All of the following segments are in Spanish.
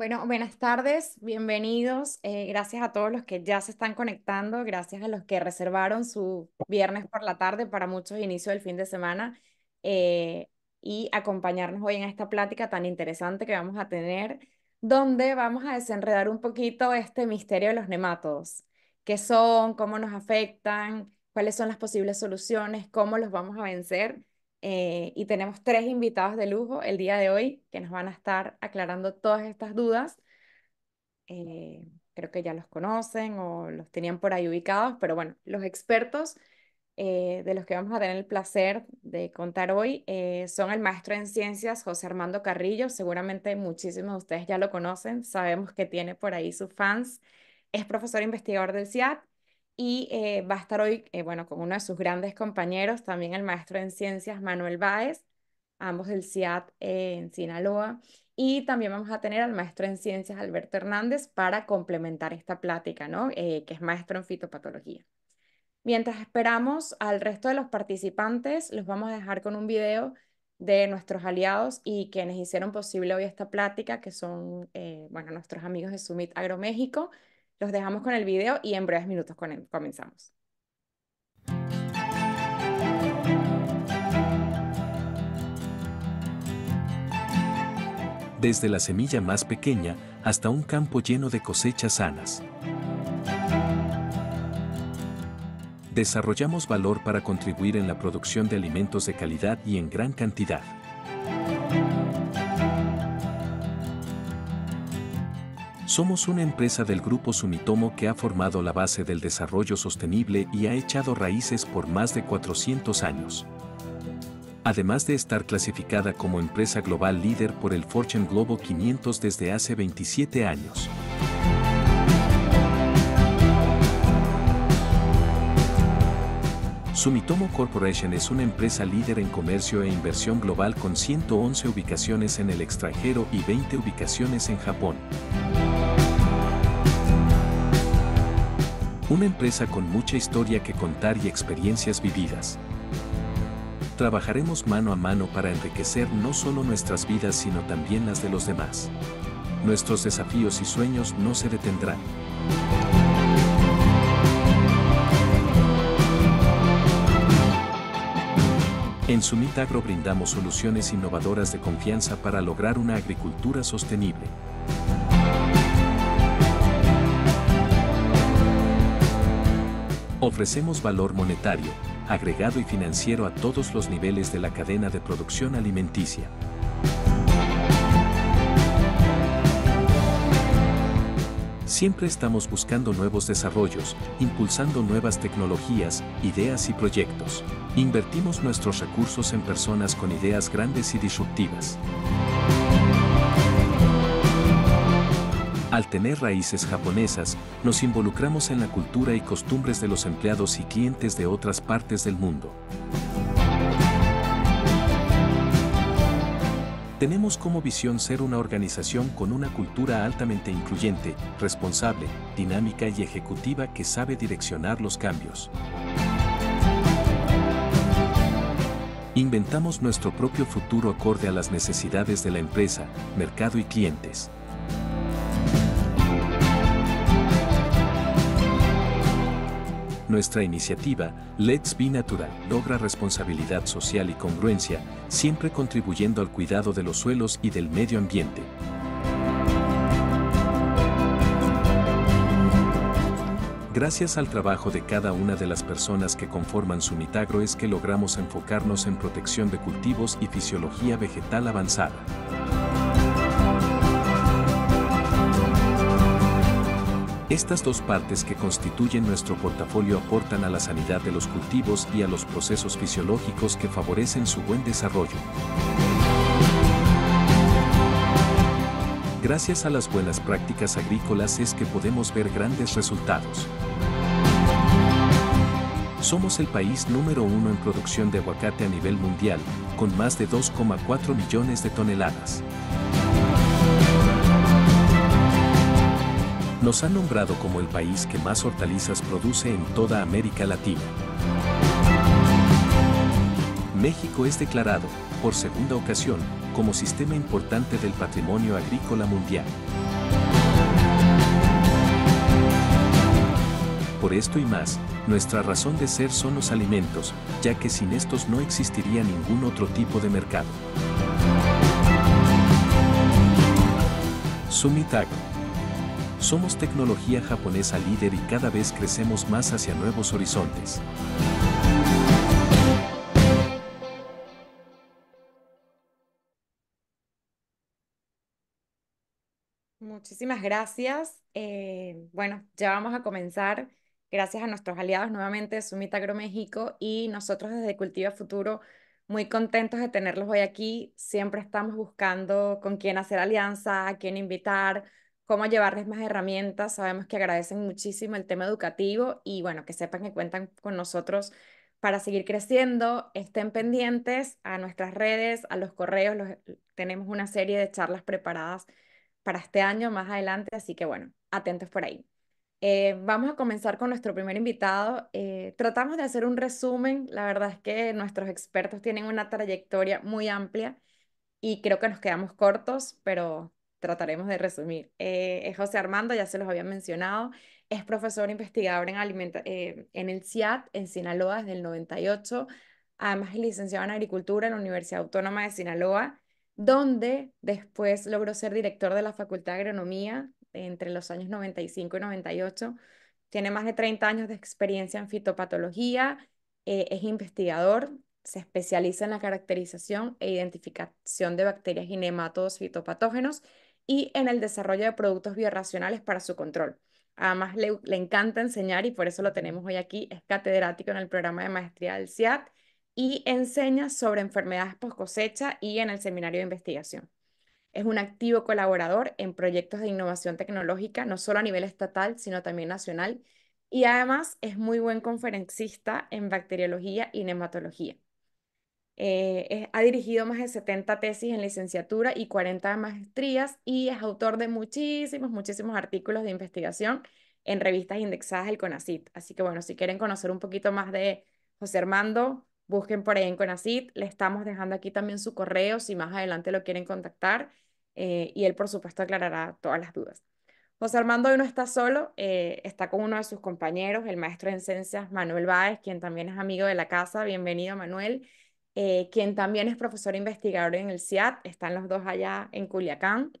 Bueno, buenas tardes, bienvenidos. Eh, gracias a todos los que ya se están conectando, gracias a los que reservaron su viernes por la tarde para muchos inicio del fin de semana eh, y acompañarnos hoy en esta plática tan interesante que vamos a tener, donde vamos a desenredar un poquito este misterio de los nematodos. ¿Qué son? ¿Cómo nos afectan? ¿Cuáles son las posibles soluciones? ¿Cómo los vamos a vencer? Eh, y tenemos tres invitados de lujo el día de hoy que nos van a estar aclarando todas estas dudas. Eh, creo que ya los conocen o los tenían por ahí ubicados, pero bueno, los expertos eh, de los que vamos a tener el placer de contar hoy son el maestro en ciencias José Armando Carrillo. Seguramente muchísimos de ustedes ya lo conocen, sabemos que tiene por ahí sus fans. Es profesor e investigador del CIAT y eh, va a estar hoy, eh, bueno, con uno de sus grandes compañeros, también el maestro en ciencias Manuel Báez, ambos del CIAT eh, en Sinaloa, y también vamos a tener al maestro en ciencias Alberto Hernández para complementar esta plática, ¿no? que es maestro en fitopatología. Mientras esperamos al resto de los participantes, los vamos a dejar con un video de nuestros aliados y quienes hicieron posible hoy esta plática, que son, bueno, nuestros amigos de Summit Agroméxico, los dejamos con el video y en breves minutos comenzamos. Desde la semilla más pequeña hasta un campo lleno de cosechas sanas. Desarrollamos valor para contribuir en la producción de alimentos de calidad y en gran cantidad. Somos una empresa del grupo Sumitomo que ha formado la base del desarrollo sostenible y ha echado raíces por más de 400 años. Además de estar clasificada como empresa global líder por el Fortune Globo 500 desde hace 27 años. Sumitomo Corporation es una empresa líder en comercio e inversión global con 111 ubicaciones en el extranjero y 20 ubicaciones en Japón. Una empresa con mucha historia que contar y experiencias vividas. Trabajaremos mano a mano para enriquecer no solo nuestras vidas sino también las de los demás. Nuestros desafíos y sueños no se detendrán. En Sumitagro Agro brindamos soluciones innovadoras de confianza para lograr una agricultura sostenible. Ofrecemos valor monetario, agregado y financiero a todos los niveles de la cadena de producción alimenticia. Siempre estamos buscando nuevos desarrollos, impulsando nuevas tecnologías, ideas y proyectos. Invertimos nuestros recursos en personas con ideas grandes y disruptivas. Al tener raíces japonesas, nos involucramos en la cultura y costumbres de los empleados y clientes de otras partes del mundo. Tenemos como visión ser una organización con una cultura altamente incluyente, responsable, dinámica y ejecutiva que sabe direccionar los cambios. Inventamos nuestro propio futuro acorde a las necesidades de la empresa, mercado y clientes. nuestra iniciativa Let's Be Natural logra responsabilidad social y congruencia, siempre contribuyendo al cuidado de los suelos y del medio ambiente. Gracias al trabajo de cada una de las personas que conforman su mitagro es que logramos enfocarnos en protección de cultivos y fisiología vegetal avanzada. Estas dos partes que constituyen nuestro portafolio aportan a la sanidad de los cultivos y a los procesos fisiológicos que favorecen su buen desarrollo. Gracias a las buenas prácticas agrícolas es que podemos ver grandes resultados. Somos el país número uno en producción de aguacate a nivel mundial, con más de 2,4 millones de toneladas. nos ha nombrado como el país que más hortalizas produce en toda América Latina. México es declarado, por segunda ocasión, como sistema importante del patrimonio agrícola mundial. Por esto y más, nuestra razón de ser son los alimentos, ya que sin estos no existiría ningún otro tipo de mercado. Sumitag, somos tecnología japonesa líder y cada vez crecemos más hacia nuevos horizontes. Muchísimas gracias. Eh, bueno, ya vamos a comenzar. Gracias a nuestros aliados nuevamente de Sumitagro México y nosotros desde Cultiva Futuro, muy contentos de tenerlos hoy aquí. Siempre estamos buscando con quién hacer alianza, a quién invitar, cómo llevarles más herramientas. Sabemos que agradecen muchísimo el tema educativo y bueno, que sepan que cuentan con nosotros para seguir creciendo. Estén pendientes a nuestras redes, a los correos. tenemos una serie de charlas preparadas para este año más adelante, así que bueno, atentos por ahí. Eh, vamos a comenzar con nuestro primer invitado. Eh, tratamos de hacer un resumen. La verdad es que nuestros expertos tienen una trayectoria muy amplia y creo que nos quedamos cortos, pero trataremos de resumir. Eh, es José Armando, ya se los había mencionado, es profesor investigador en, eh, en el CIAT, en Sinaloa, desde el 98. Además, es licenciado en Agricultura en la Universidad Autónoma de Sinaloa, donde después logró ser director de la Facultad de Agronomía entre los años 95 y 98. Tiene más de 30 años de experiencia en fitopatología, eh, es investigador, se especializa en la caracterización e identificación de bacterias y nematodos fitopatógenos y en el desarrollo de productos biorracionales para su control. Además, le, encanta enseñar y por eso lo tenemos hoy aquí. Es catedrático en el programa de maestría del CIAT y enseña sobre enfermedades post cosecha y en el seminario de investigación. Es un activo colaborador en proyectos de innovación tecnológica, no solo a nivel estatal, sino también nacional. Y además es muy buen conferencista en bacteriología y nematología. Eh, ha dirigido más de 70 tesis en licenciatura y 40 maestrías y es autor de muchísimos, muchísimos artículos de investigación en revistas indexadas del CONACIT. Así que bueno, si quieren conocer un poquito más de José Armando, busquen por ahí en CONACIT. Le estamos dejando aquí también su correo si más adelante lo quieren contactar eh, y él por supuesto aclarará todas las dudas. José Armando hoy no está solo, eh, está con uno de sus compañeros, el maestro en ciencias Manuel Báez, quien también es amigo de la casa. Bienvenido, Manuel. Eh, quien también es profesor investigador en el CIAT, están los dos allá en Culiacán,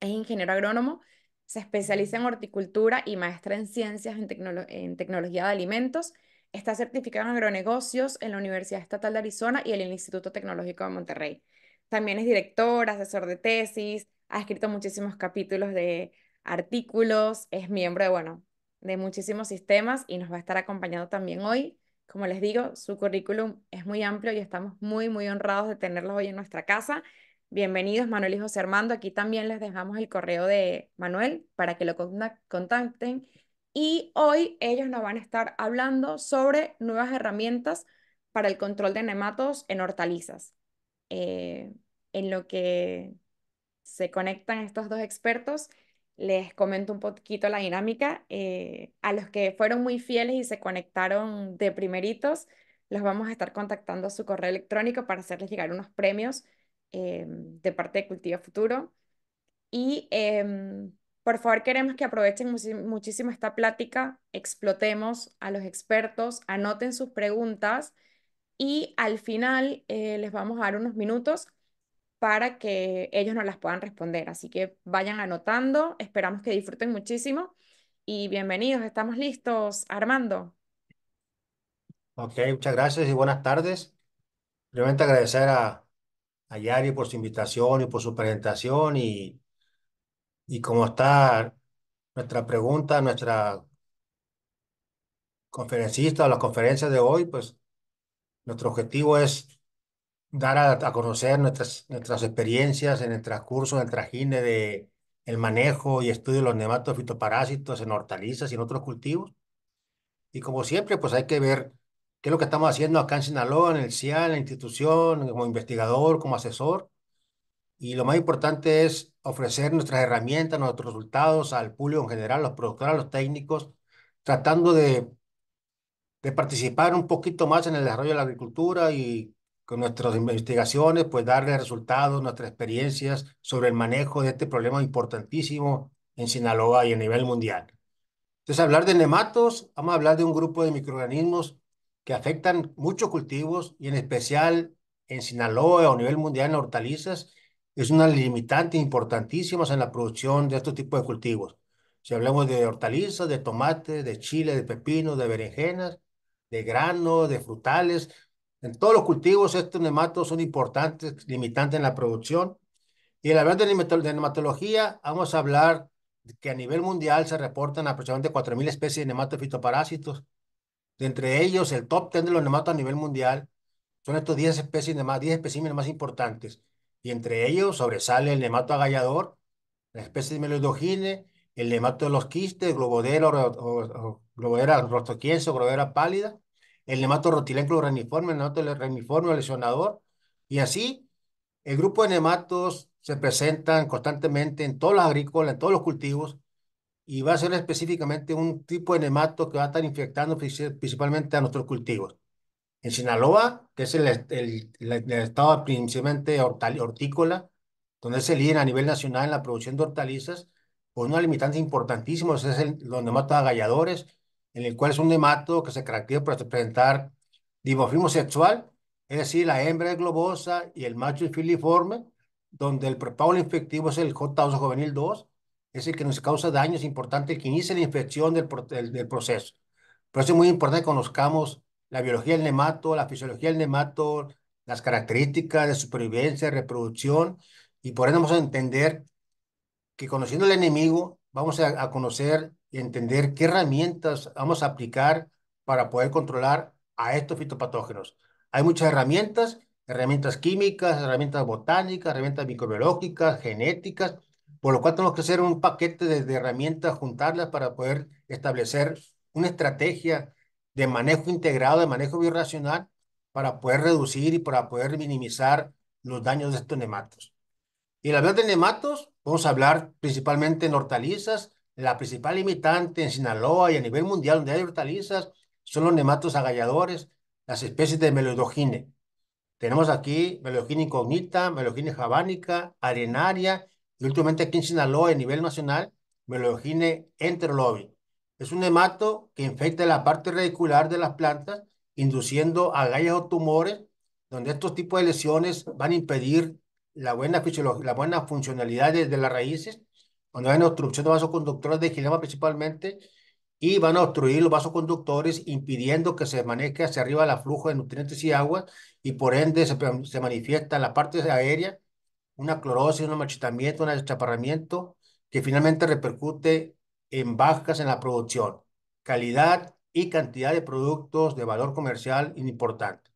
es ingeniero agrónomo, se especializa en mm. horticultura y maestra en ciencias en, tecnología de alimentos, está certificado en agronegocios en la Universidad Estatal de Arizona y en el Instituto Tecnológico de Monterrey. También es director, asesor de tesis, ha escrito muchísimos capítulos de artículos, es miembro de, bueno, de muchísimos sistemas y nos va a estar acompañando también hoy como les digo, su currículum es muy amplio y estamos muy, muy honrados de tenerlos hoy en nuestra casa. Bienvenidos Manuel y José Armando. Aquí también les dejamos el correo de Manuel para que lo contacten. Y hoy ellos nos van a estar hablando sobre nuevas herramientas para el control de nematos en hortalizas. Eh, en lo que se conectan estos dos expertos, les comento un poquito la dinámica. Eh, a los que fueron muy fieles y se conectaron de primeritos, los vamos a estar contactando a su correo electrónico para hacerles llegar unos premios eh, de parte de Cultivo Futuro. Y em, por favor queremos que aprovechen muchísimo esta plática, explotemos a los expertos, anoten sus preguntas y al final eh, les vamos a dar unos minutos para que ellos nos las puedan responder. Así que vayan anotando, esperamos que disfruten muchísimo y bienvenidos, estamos listos, Armando. Ok, muchas gracias y buenas tardes. Realmente agradecer a, Yari por su invitación y por su presentación y, y cómo está nuestra pregunta, nuestra conferencista o la conferencia de hoy, pues nuestro objetivo es dar a, conocer nuestras, nuestras experiencias en el transcurso, del trajine de el manejo y estudio de los nematos fitoparásitos en hortalizas y en otros cultivos. Y como siempre, pues hay que ver qué es lo que estamos haciendo acá en Sinaloa, en el C.I.A. en la institución, como investigador, como asesor. Y lo más importante es ofrecer nuestras herramientas, nuestros resultados al público en general, los productores, a los técnicos, tratando de, de participar un poquito más en el desarrollo de la agricultura y nuestras investigaciones, pues darle resultados, nuestras experiencias sobre el manejo de este problema importantísimo en Sinaloa y a nivel mundial. Entonces, hablar de nematos, vamos a hablar de un grupo de microorganismos que afectan muchos cultivos y en especial en Sinaloa o a nivel mundial en hortalizas, es una limitante importantísima en la producción de estos tipos de cultivos. Si hablamos de hortalizas, de tomate, de chile, de pepino, de berenjenas, de grano, de frutales, en todos los cultivos estos nematos son importantes, limitantes en la producción. Y al hablar de nematología vamos a hablar que a nivel mundial se reportan aproximadamente 4.000 especies de nematos fitoparásitos. De entre ellos, el top 10 de los nematos a nivel mundial son estos 10 especies de más, 10 especímenes más importantes. Y entre ellos sobresale el nemato agallador, la especie de melodogine, el nemato de los quistes, globodera, globodera o globodera pálida, el nematotrotilenco reniforme, el o lesionador, y así el grupo de nematos se presentan constantemente en todas las agrícolas, en todos los cultivos, y va a ser específicamente un tipo de nemato que va a estar infectando principalmente a nuestros cultivos. En Sinaloa, que es el, estado principalmente hortícola, donde se el a nivel nacional en la producción de hortalizas, con una limitante importantísima, es el, los nematos agalladores, en el cual es un nemato que se caracteriza por presentar dimorfismo sexual, es decir, la hembra es globosa y el macho es filiforme, donde el propago infectivo es el j juvenil 2, es el que nos causa daños importantes, que inicia la infección del, proceso. Por eso es muy importante que conozcamos la biología del nemato, la fisiología del nemato, las características de supervivencia, reproducción, y por eso vamos a entender que conociendo el enemigo, vamos a conocer y entender qué herramientas vamos a aplicar para poder controlar a estos fitopatógenos. Hay muchas herramientas, herramientas químicas, herramientas botánicas, herramientas microbiológicas, genéticas, por lo cual tenemos que hacer un paquete de, herramientas, juntarlas para poder establecer una estrategia de manejo integrado, de manejo biorracional, para poder reducir y para poder minimizar los daños de estos nematos. Y al hablar de nematos, vamos a hablar principalmente en hortalizas, la principal limitante en Sinaloa y a nivel mundial donde hay hortalizas son los nematos agalladores, las especies de melodogine. Tenemos aquí melodogine incognita, melodogine javánica, arenaria y últimamente aquí en Sinaloa a nivel nacional, melodogine enterolobi. Es un nemato que infecta la parte radicular de las plantas, induciendo agallas o tumores, donde estos tipos de lesiones van a impedir la buena, funcionalidad de las raíces cuando hay una obstrucción de vasoconductores de gilema principalmente, y van a obstruir los vasoconductores, impidiendo que se maneje hacia arriba el flujo de nutrientes y agua, y por ende se, manifiesta en la parte aérea una clorosis, un marchitamiento, un achaparramiento, que finalmente repercute en bajas en la producción, calidad y cantidad de productos de valor comercial importante.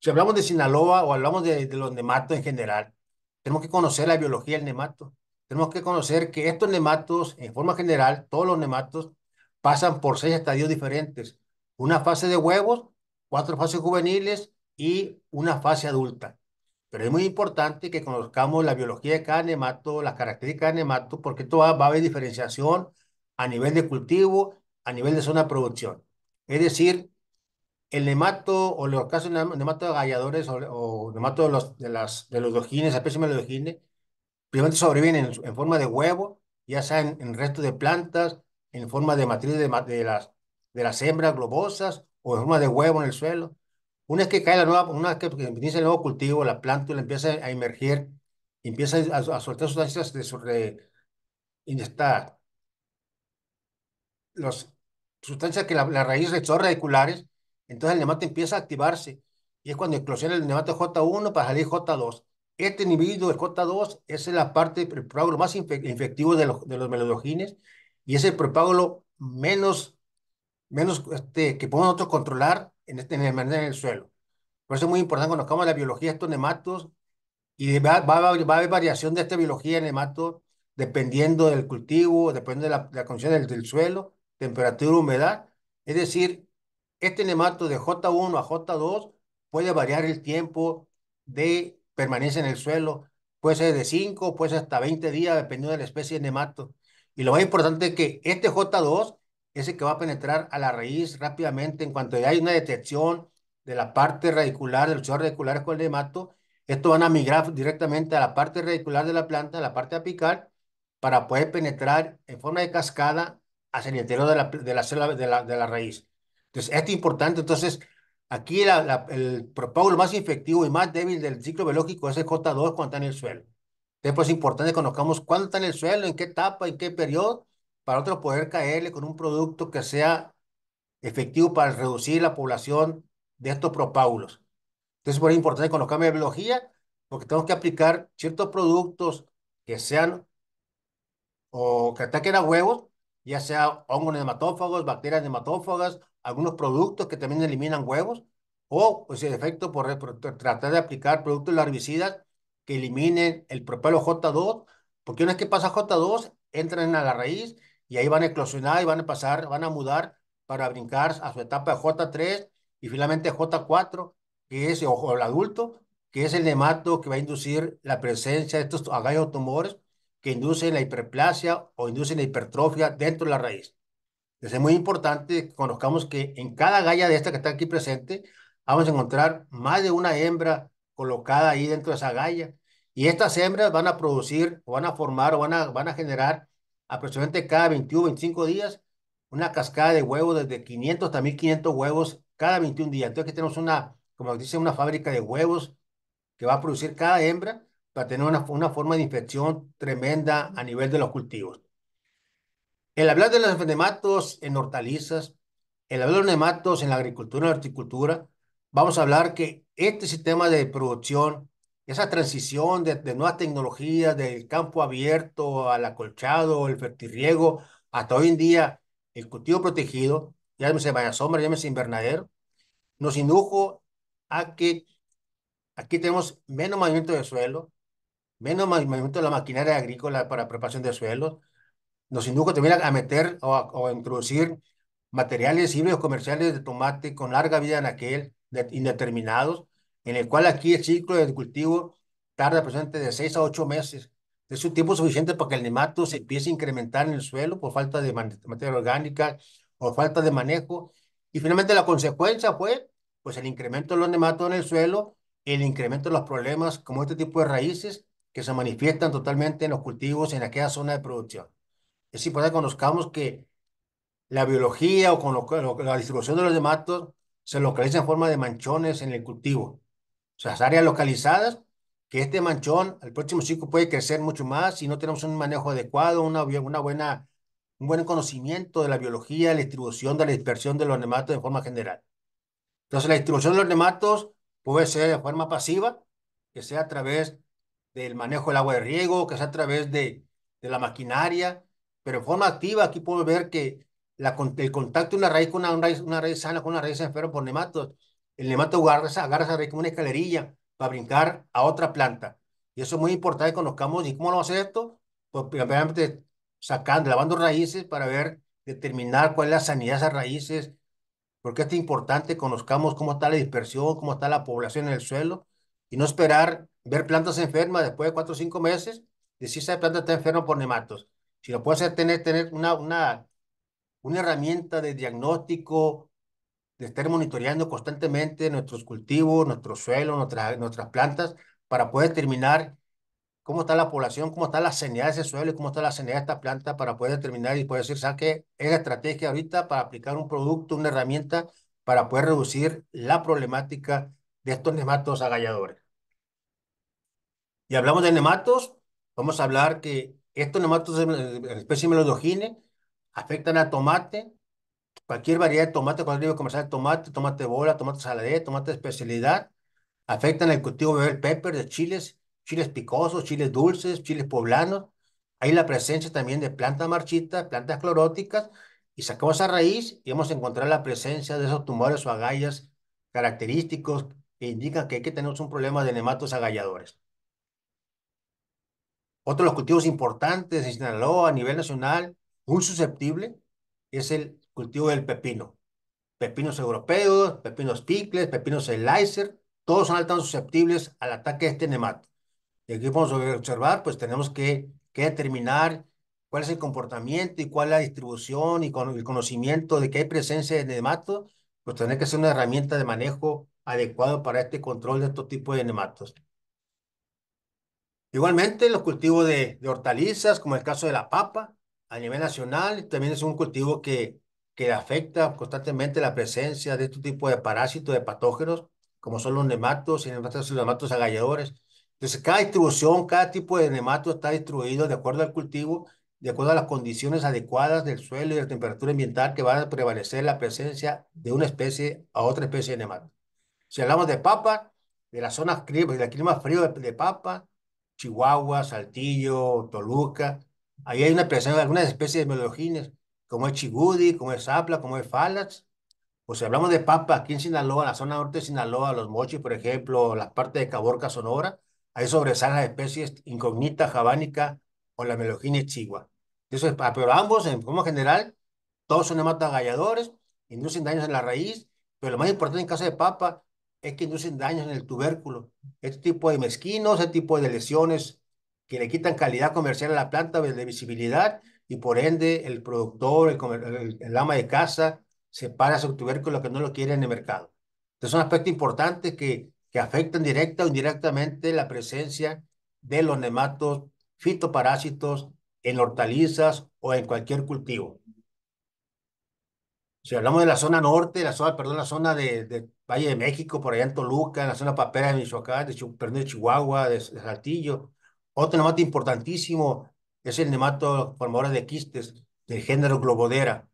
Si hablamos de Sinaloa o hablamos de, de los nematos en general, tenemos que conocer la biología del nemato tenemos que conocer que estos nematos, en forma general, todos los nematos pasan por seis estadios diferentes. Una fase de huevos, cuatro fases juveniles y una fase adulta. Pero es muy importante que conozcamos la biología de cada nemato, las características de nemato, porque esto va, a haber diferenciación a nivel de cultivo, a nivel de zona de producción. Es decir, el nemato o los casos de nemato de galladores o, o nemato de los, de las, de los dojines, especies de los dojines, primero sobreviven en, en, forma de huevo, ya sea en, el resto de plantas, en forma de matriz de, las, de las hembras globosas o en forma de huevo en el suelo. Una vez que cae la nueva, una que inicia el nuevo cultivo, la plántula empieza a emerger, empieza a, soltar sustancias de su re, Las sustancias que la, raíz radiculares, entonces el nemato empieza a activarse y es cuando eclosiona el nemato J1 para salir J2 este individuo, de J2, es la parte, el propágulo más infectivo de los, de melodogines y es el propágulo menos, menos este, que podemos nosotros controlar en, este, en, el, suelo. Por eso es muy importante que conozcamos la biología de estos nematos y va, va, a haber variación de esta biología de nematos dependiendo del cultivo, dependiendo de la, condición del, del, suelo, temperatura, humedad. Es decir, este nemato de J1 a J2 puede variar el tiempo de permanece en el suelo, puede ser de 5, puede ser hasta 20 días, dependiendo de la especie de nemato. Y lo más importante es que este J2 es el que va a penetrar a la raíz rápidamente en cuanto ya hay una detección de la parte radicular, del chorro radicular con el nemato, estos van a migrar directamente a la parte radicular de la planta, a la parte apical, para poder penetrar en forma de cascada hacia el interior de la, célula, de la, de la raíz. Entonces, esto es importante. Entonces, Aquí el propágulo más infectivo y más débil del ciclo biológico es el J2 cuando está en el suelo. Entonces, pues, es importante que conozcamos cuándo está en el suelo, en qué etapa, en qué periodo, para otro poder caerle con un producto que sea efectivo para reducir la población de estos propágulos. Entonces, es pues, es importante conocer la biología porque tenemos que aplicar ciertos productos que sean o que ataquen a huevos, ya sea hongos nematófagos, bacterias nematófagas algunos productos que también eliminan huevos, o pues, en efecto por, tratar de aplicar productos larvicidas que eliminen el propelo J2, porque una vez que pasa J2, entran a la raíz y ahí van a eclosionar y van a pasar, van a mudar para brincar a su etapa J3 y finalmente J4, que es, ojo el adulto, que es el nemato que va a inducir la presencia de estos agallos tumores que inducen la hiperplasia o inducen la hipertrofia dentro de la raíz. Entonces es muy importante que conozcamos que en cada galla de esta que está aquí presente, vamos a encontrar más de una hembra colocada ahí dentro de esa galla. Y estas hembras van a producir, o van a formar, o van a, van a generar aproximadamente cada 21, 25 días una cascada de huevos desde 500 hasta 1500 huevos cada 21 días. Entonces aquí tenemos una, como dice, una fábrica de huevos que va a producir cada hembra para tener una, una forma de infección tremenda a nivel de los cultivos. El hablar de los nematos en hortalizas, el hablar de los nematos en la agricultura y la horticultura, vamos a hablar que este sistema de producción, esa transición de, nuevas tecnologías, del campo abierto al acolchado, el fertirriego, hasta hoy en día el cultivo protegido, llámese vaya sombra, llámese invernadero, nos indujo a que aquí tenemos menos movimiento de suelo, menos movimiento de la maquinaria agrícola para preparación de suelos, nos indujo también a, meter o a, introducir materiales híbridos comerciales de tomate con larga vida en aquel, indeterminados, en el cual aquí el ciclo de cultivo tarda presente de seis a ocho meses. Es un tiempo suficiente para que el nemato se empiece a incrementar en el suelo por falta de materia orgánica o falta de manejo. Y finalmente la consecuencia fue pues el incremento de los nematos en el suelo, el incremento de los problemas como este tipo de raíces que se manifiestan totalmente en los cultivos en aquella zona de producción es importante que conozcamos que la biología o la distribución de los nematos se localiza en forma de manchones en el cultivo. O sea, las áreas localizadas, que este manchón, al próximo ciclo puede crecer mucho más si no tenemos un manejo adecuado, una, una buena, un buen conocimiento de la biología, la distribución, de la dispersión de los nematos de forma general. Entonces, la distribución de los nematos puede ser de forma pasiva, que sea a través del manejo del agua de riego, que sea a través de, de la maquinaria, pero en forma activa aquí puedo ver que la, el contacto de una raíz con una, raíz, sana con una raíz enferma por nematos, el nemato agarra, esa raíz como una escalerilla para brincar a otra planta. Y eso es muy importante que conozcamos. ¿Y cómo lo hace esto? Pues primeramente sacando, lavando raíces para ver, determinar cuál es la sanidad de esas raíces, porque es importante conozcamos cómo está la dispersión, cómo está la población en el suelo, y no esperar ver plantas enfermas después de cuatro o cinco meses, decir si esa planta está enferma por nematos. Si lo puedo hacer, tener, tener una, una, una herramienta de diagnóstico, de estar monitoreando constantemente nuestros cultivos, nuestro suelo, nuestras plantas, para poder determinar cómo está la población, cómo está la sanidad de ese suelo y cómo está la sanidad de esta planta, para poder determinar y poder decir, ¿sabes qué? Es la estrategia ahorita para aplicar un producto, una herramienta, para poder reducir la problemática de estos nematos agalladores. Y hablamos de nematos, vamos a hablar que estos nematos, pues, especie melodogine afectan a tomate, cualquier variedad de tomate, cualquier comercial de tomate, tomate bola, tomate saladez, tomate de especialidad, afectan al cultivo de pepper, de chiles, chiles picosos, chiles dulces, chiles poblanos. Hay la presencia también de plantas marchitas, plantas cloróticas, y sacamos a raíz y vamos a encontrar la presencia de esos tumores o agallas característicos que indican que que tenemos un problema de nematos agalladores. Otro de los cultivos importantes en Sinaloa a nivel nacional, muy susceptible, es el cultivo del pepino. Pepinos europeos, pepinos picles, pepinos elaiser, todos son altamente susceptibles al ataque de este nemato. Y aquí podemos observar, pues tenemos que, determinar cuál es el comportamiento y cuál es la distribución y con el conocimiento de que hay presencia de nematos, pues tener que ser una herramienta de manejo adecuado para este control de estos tipos de nematos. Igualmente, los cultivos de, hortalizas, como el caso de la papa, a nivel nacional, también es un cultivo que, que afecta constantemente la presencia de este tipo de parásitos, de patógenos, como son los nematos y los nematos agalladores. Entonces, cada distribución, cada tipo de nemato está distribuido de acuerdo al cultivo, de acuerdo a las condiciones adecuadas del suelo y de la temperatura ambiental que va a prevalecer la presencia de una especie a otra especie de nemato. Si hablamos de papa, de las zonas del clima frío de papa, Chihuahua, Saltillo, Toluca. Ahí hay una presencia de algunas especies de melogines, como es chigudi, como es zapla, como es Falax O si hablamos de papa, aquí en Sinaloa, la zona norte de Sinaloa, los mochis, por ejemplo, la parte de Caborca, Sonora, ahí sobresalen las especies incógnita, jabánica o la melogines chigua. Eso ah, pero ambos, en forma general, todos son a galladores, inducen daños en la raíz, pero lo más importante en caso de papa es que inducen daños en el tubérculo. Este tipo de mezquinos, este tipo de lesiones que le quitan calidad comercial a la planta pues, de visibilidad y por ende el productor, el, ama de casa, separa su tubérculo que no lo quiere en el mercado. Entonces son aspectos importantes que, que afectan directa o indirectamente la presencia de los nematos fitoparásitos en hortalizas o en cualquier cultivo si hablamos de la zona norte, la zona, perdón, la zona de, de Valle de México, por allá en Toluca, en la zona papera de Michoacán, de, Chihuahua, de, Saltillo. Otro nemato importantísimo es el nemato formador de quistes del género Globodera.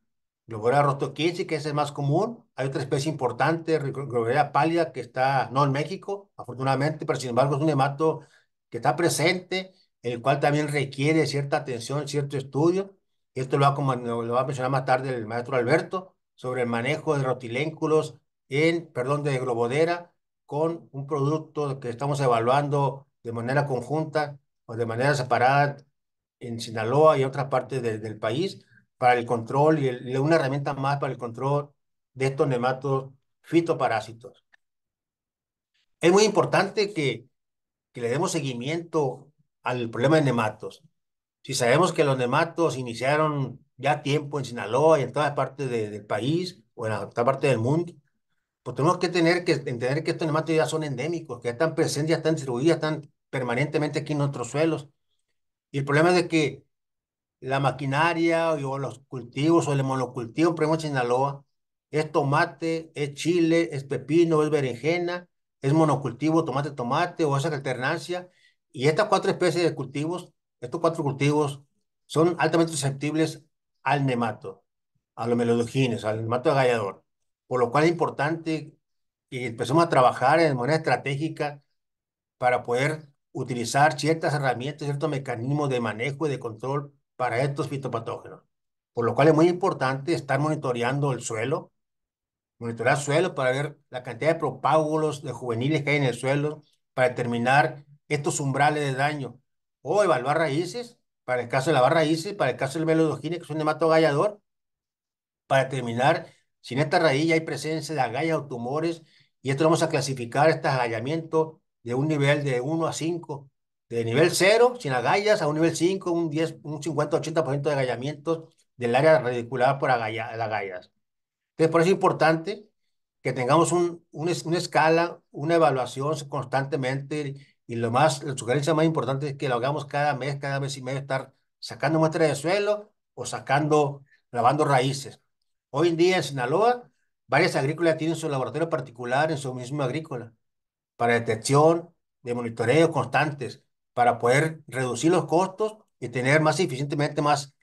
Globodera rostoquense, que es el más común. Hay otra especie importante, Globodera pálida, que está no en México, afortunadamente, pero sin embargo es un nemato que está presente, el cual también requiere cierta atención, cierto estudio. Esto lo como, lo va a mencionar más tarde el maestro Alberto sobre el manejo de rotilénculos en, perdón, de globodera con un producto que estamos evaluando de manera conjunta o de manera separada en Sinaloa y otras partes del país para el control y, una herramienta más para el control de estos nematos fitoparásitos. Es muy importante que, que le demos seguimiento al problema de nematos. Si sabemos que los nematos iniciaron ya tiempo en Sinaloa y en todas partes del país o en otra parte del mundo, pues tenemos que tener que entender que estos nematos ya son endémicos, que ya están presentes, ya están distribuidos, están permanentemente aquí en nuestros suelos. Y el problema es de que la maquinaria o los cultivos o el monocultivo, por ejemplo, en Sinaloa, es tomate, es chile, es pepino, es berenjena, es monocultivo, tomate, tomate, o esa alternancia. Y estas cuatro especies de cultivos, estos cuatro cultivos, son altamente susceptibles al nemato, a los melodogines, al nemato agallador. Por lo cual es importante que empecemos a trabajar de manera estratégica para poder utilizar ciertas herramientas, ciertos mecanismos de manejo y de control para estos fitopatógenos. Por lo cual es muy importante estar monitoreando el suelo, monitorear el suelo para ver la cantidad de propágulos de juveniles que hay en el suelo, para determinar estos umbrales de daño o evaluar raíces para el caso de la barra ISIS, para el caso del melodogine, que es un nematogallador, para terminar, si en esta raíz hay presencia de agallas o tumores, y esto lo vamos a clasificar, este agallamiento de un nivel de 1 a 5, de nivel 0, sin agallas, a un nivel 5, un 10, un 50-80% de agallamientos del área ridiculada por agallas. Entonces, por eso es importante que tengamos una escala, una evaluación constantemente y lo más, la sugerencia más importante es que lo hagamos cada mes, cada mes y medio, estar sacando muestras de suelo o sacando, lavando raíces. Hoy en día en Sinaloa, varias agrícolas tienen su laboratorio particular en su mismo agrícola para detección de monitoreo constantes, para poder reducir los costos y tener más eficientemente más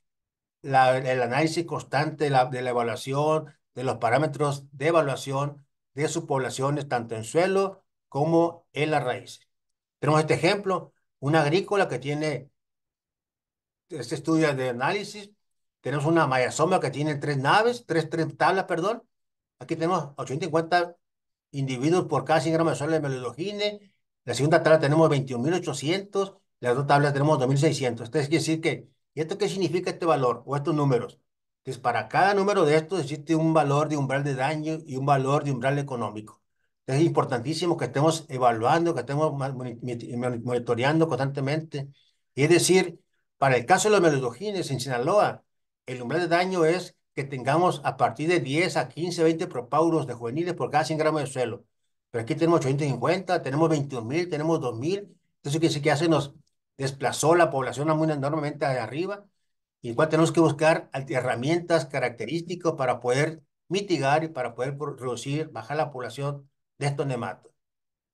el análisis constante la, de la evaluación, de los parámetros de evaluación de sus poblaciones, tanto en suelo como en las raíces. Tenemos este ejemplo, una agrícola que tiene este estudio de análisis. Tenemos una mayasoma que tiene tres naves, tres, tablas, perdón. Aquí tenemos 850 individuos por cada 100 gramos de suelo de melodogine. La segunda tabla tenemos 21.800. Las dos tablas tenemos 2.600. Esto quiere decir que, ¿y esto qué significa este valor o estos números? Entonces, para cada número de estos existe un valor de umbral de daño y un valor de umbral económico. Es importantísimo que estemos evaluando, que estemos monitoreando constantemente. Y es decir, para el caso de los melodogines en Sinaloa, el umbral de daño es que tengamos a partir de 10 a 15, 20 propauros de juveniles por cada 100 gramos de suelo. Pero aquí tenemos 850, tenemos 21 mil, tenemos 2 mil. Entonces, ¿qué, que hace? Nos desplazó la población muy enormemente arriba. Y igual tenemos que buscar herramientas características para poder mitigar y para poder reducir, bajar la población de estos nematos.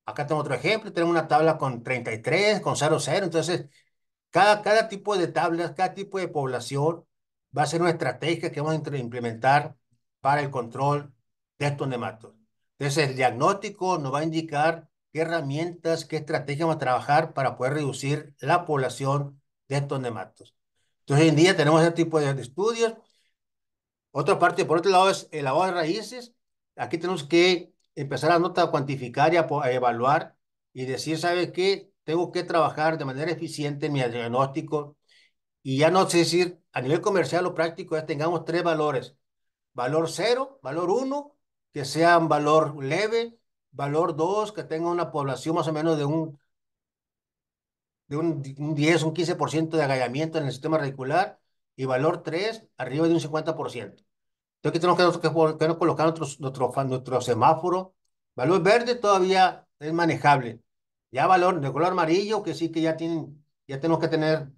Acá tengo otro ejemplo, tenemos una tabla con 33, con 0,0, Entonces, cada, cada tipo de tablas, cada tipo de población va a ser una estrategia que vamos a implementar para el control de estos nematos. Entonces, el diagnóstico nos va a indicar qué herramientas, qué estrategia vamos a trabajar para poder reducir la población de estos nematos. Entonces, hoy en día tenemos ese tipo de, de estudios. Otra parte, por otro lado, es el lavado de raíces. Aquí tenemos que empezar a, nota, a cuantificar y a, evaluar y decir, ¿sabes qué? Tengo que trabajar de manera eficiente mi diagnóstico y ya no sé decir, a nivel comercial o práctico, ya tengamos tres valores. Valor cero, valor uno, que sea un valor leve, valor dos, que tenga una población más o menos de un, de un, un 10, un 15% de agallamiento en el sistema radicular y valor 3 arriba de un 50%. Entonces tenemos que, que, colocar nuestro, nuestro semáforo. Valor verde todavía es manejable. Ya valor de color amarillo, que sí que ya tienen, ya tenemos que tener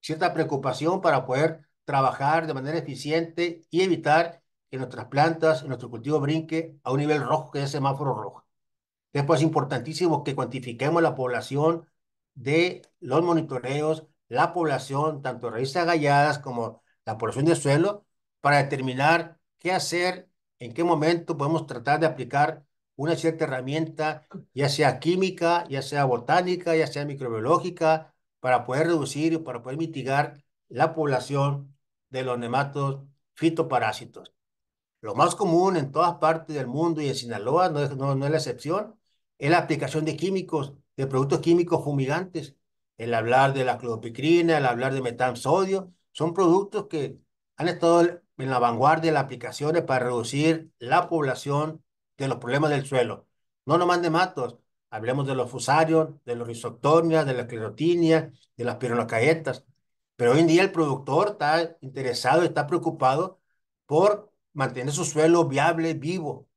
cierta preocupación para poder trabajar de manera eficiente y evitar que nuestras plantas, nuestro cultivo brinque a un nivel rojo, que es semáforo rojo. Después es importantísimo que cuantifiquemos la población de los monitoreos, la población, tanto de raíces agalladas como la población de suelo, para determinar qué hacer, en qué momento podemos tratar de aplicar una cierta herramienta, ya sea química, ya sea botánica, ya sea microbiológica, para poder reducir y para poder mitigar la población de los nematos fitoparásitos. Lo más común en todas partes del mundo y en Sinaloa no es, no, es la excepción, es la aplicación de químicos, de productos químicos fumigantes. El hablar de la cloropicrina, el hablar de metan-sodio, son productos que han estado en la vanguardia de las aplicaciones para reducir la población de los problemas del suelo. No nomás de matos, hablemos de los fusarios, de los risoctonias, de la clerotinia, de las pironocaetas. Pero hoy en día el productor está interesado, está preocupado por mantener su suelo viable, vivo.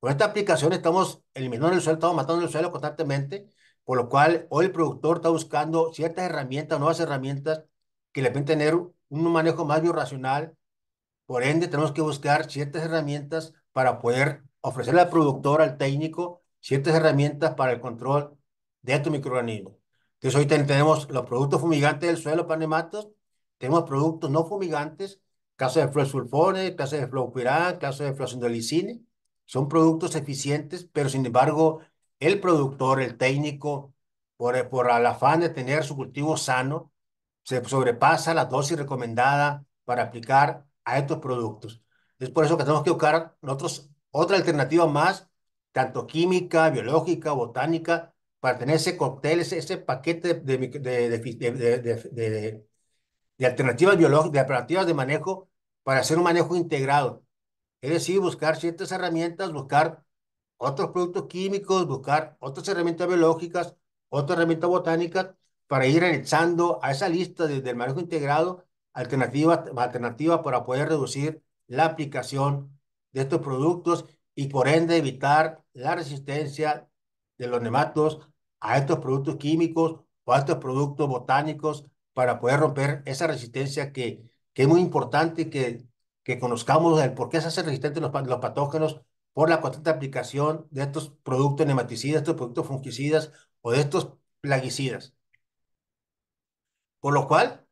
Con esta aplicación estamos eliminando el suelo, estamos matando el suelo constantemente, por lo cual hoy el productor está buscando ciertas herramientas, nuevas herramientas que le pueden tener un manejo más racional por ende, tenemos que buscar ciertas herramientas para poder ofrecerle al productor, al técnico, ciertas herramientas para el control de estos microorganismos. Entonces, hoy tenemos los productos fumigantes del suelo, panematos, tenemos productos no fumigantes, caso de fluorsulfones, caso de fluopiran, caso de fluosindolicine. Son productos eficientes, pero sin embargo, el productor, el técnico, por, por el afán de tener su cultivo sano, se sobrepasa la dosis recomendada para aplicar a estos productos. Es por eso que tenemos que buscar nosotros otra alternativa más, tanto química, biológica, botánica, para tener ese cóctel, ese, paquete de, de, de, alternativas biológicas, de alternativas de manejo, para hacer un manejo integrado. Es decir, buscar ciertas herramientas, buscar otros productos químicos, buscar otras herramientas biológicas, otras herramientas botánicas, para ir anexando a esa lista del manejo integrado alternativas, alternativas para poder reducir la aplicación de estos productos y por ende evitar la resistencia de los nematos a estos productos químicos o a estos productos botánicos para poder romper esa resistencia que, que es muy importante que, que conozcamos el por qué se hacen resistentes los, los patógenos por la constante aplicación de estos productos nematicidas, estos productos fungicidas o de estos plaguicidas. Por lo cual,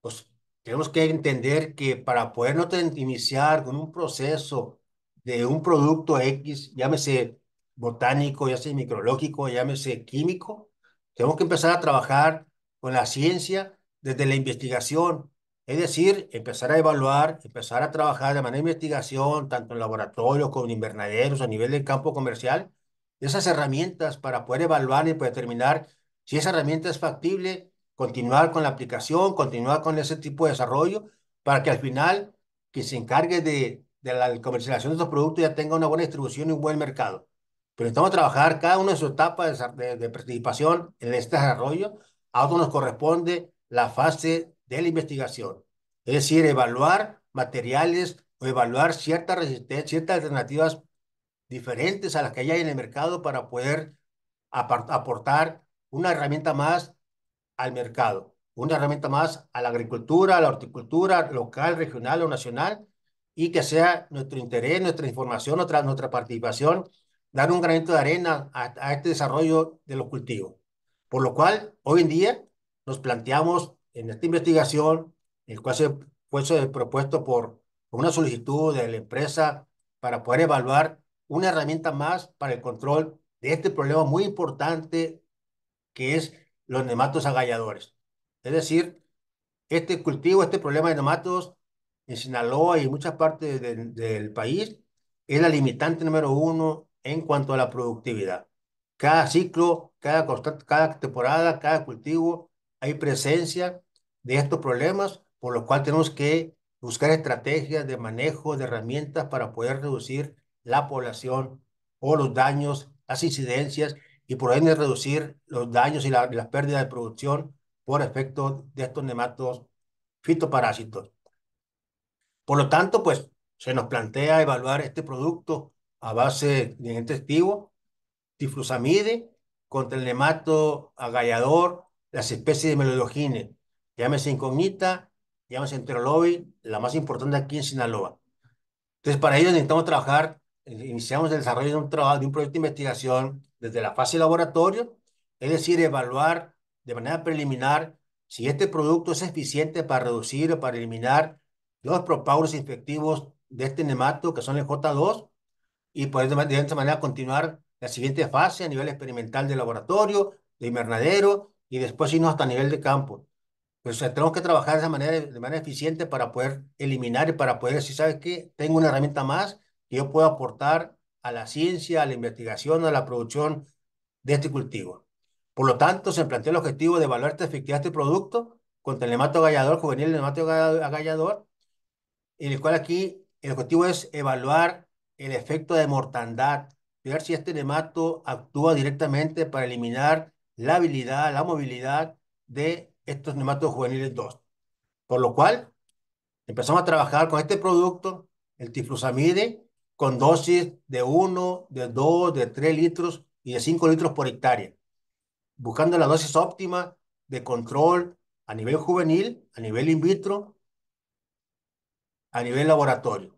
pues tenemos que entender que para podernos iniciar con un proceso de un producto X, llámese botánico, llámese micrológico, llámese químico, tenemos que empezar a trabajar con la ciencia desde la investigación, es decir, empezar a evaluar, empezar a trabajar de manera de investigación, tanto en laboratorio como en invernaderos, a nivel del campo comercial, esas herramientas para poder evaluar y poder determinar si esa herramienta es factible continuar con la aplicación, continuar con ese tipo de desarrollo, para que al final que se encargue de, la comercialización de estos productos ya tenga una buena distribución y un buen mercado. Pero a trabajar cada una de sus etapas de, participación en este desarrollo. A otro nos corresponde la fase de la investigación, es decir, evaluar materiales o evaluar ciertas ciertas alternativas diferentes a las que hay en el mercado para poder aportar una herramienta más al mercado, una herramienta más a la agricultura, a la horticultura local, regional o nacional, y que sea nuestro interés, nuestra información, nuestra, nuestra participación, dar un granito de arena a, este desarrollo de los cultivos. Por lo cual, hoy en día nos planteamos en esta investigación, el cual se fue propuesto por una solicitud de la empresa para poder evaluar una herramienta más para el control de este problema muy importante que es los nematos agalladores. Es decir, este cultivo, este problema de nematos en Sinaloa y en muchas partes del país es la limitante número uno en cuanto a la productividad. Cada ciclo, cada, cada temporada, cada cultivo, hay presencia de estos problemas, por lo cual tenemos que buscar estrategias de manejo de herramientas para poder reducir la población o los daños, las incidencias y por ende reducir los daños y, las pérdidas de producción por efecto de estos nematos fitoparásitos. Por lo tanto, pues se nos plantea evaluar este producto a base de agentes activo, tiflusamide, contra el nemato agallador, las especies de melodogines, llámese incógnita, llámese enterolobi, la más importante aquí en Sinaloa. Entonces, para ello necesitamos trabajar iniciamos el desarrollo de un trabajo, de un proyecto de investigación desde la fase laboratorio, es decir, evaluar de manera preliminar si este producto es eficiente para reducir o para eliminar los propagos infectivos de este nemato, que son el J2, y poder de esta manera continuar la siguiente fase a nivel experimental de laboratorio, de invernadero, y después irnos hasta nivel de campo. Pues tenemos que trabajar de esa manera, de manera eficiente para poder eliminar y para poder decir, ¿sabes qué? Tengo una herramienta más que yo puedo aportar a la ciencia, a la investigación, a la producción de este cultivo. Por lo tanto, se planteó el objetivo de evaluar esta efectividad de este producto contra el nemato agallador juvenil nemato agallador, en el cual aquí el objetivo es evaluar el efecto de mortandad, ver si este nemato actúa directamente para eliminar la habilidad, la movilidad de estos nematos juveniles 2. Por lo cual, empezamos a trabajar con este producto, el tiflusamide, con dosis de 1, de 2, de 3 litros y de 5 litros por hectárea, buscando la dosis óptima de control a nivel juvenil, a nivel in vitro, a nivel laboratorio.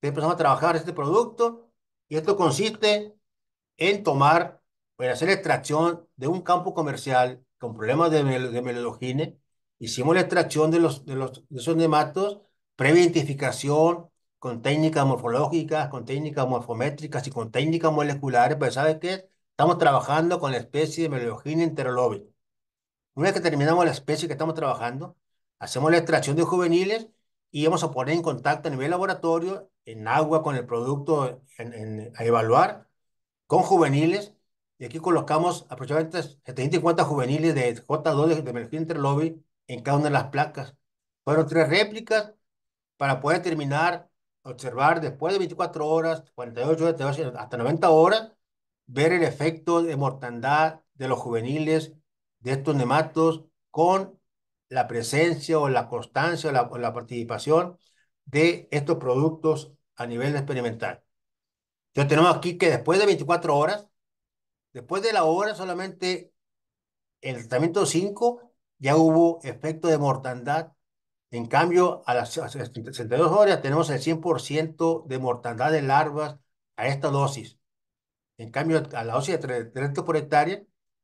Entonces empezamos a trabajar este producto y esto consiste en tomar, en hacer extracción de un campo comercial con problemas de, melogine, Hicimos la extracción de, los, de, los, de esos nematos, pre identificación, con técnicas morfológicas, con técnicas morfométricas y con técnicas moleculares, pero ¿sabes qué? Estamos trabajando con la especie de Melogina Una vez que terminamos la especie que estamos trabajando, hacemos la extracción de juveniles y vamos a poner en contacto a nivel laboratorio, en agua, con el producto a evaluar, con juveniles. Y aquí colocamos aproximadamente 750 juveniles de J2 de, de Melogina en cada una de las placas. Fueron tres réplicas para poder terminar observar después de 24 horas, 48, horas hasta 90 horas, ver el efecto de mortandad de los juveniles de estos nematos con la presencia o la constancia o la, participación de estos productos a nivel experimental. Yo tenemos aquí que después de 24 horas, después de la hora solamente el tratamiento 5 ya hubo efecto de mortandad en cambio, a las 72 horas tenemos el 100% de mortandad de larvas a esta dosis. En cambio, a la dosis de 300 por hectárea,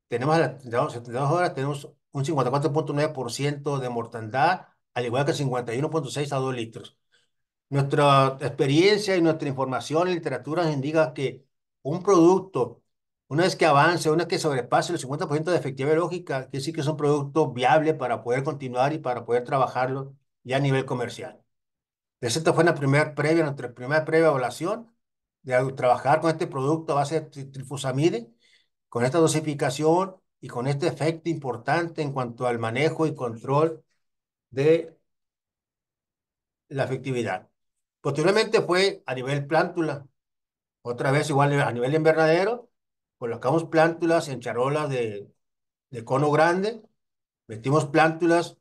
tenemos a las 72 horas tenemos un 54.9% de mortandad, al igual que 51.6 a 2 litros. Nuestra experiencia y nuestra información en literatura nos indica que un producto una vez que avance, una vez que sobrepase el 50% de efectividad lógica, que sí que es un producto viable para poder continuar y para poder trabajarlo ya a nivel comercial. Esta fue la primera previa, nuestra primera previa evaluación de trabajar con este producto a base de trifusamide, con esta dosificación y con este efecto importante en cuanto al manejo y control de la efectividad. Posteriormente fue a nivel plántula, otra vez igual a nivel invernadero, colocamos plántulas en charolas de, cono grande, metimos plántulas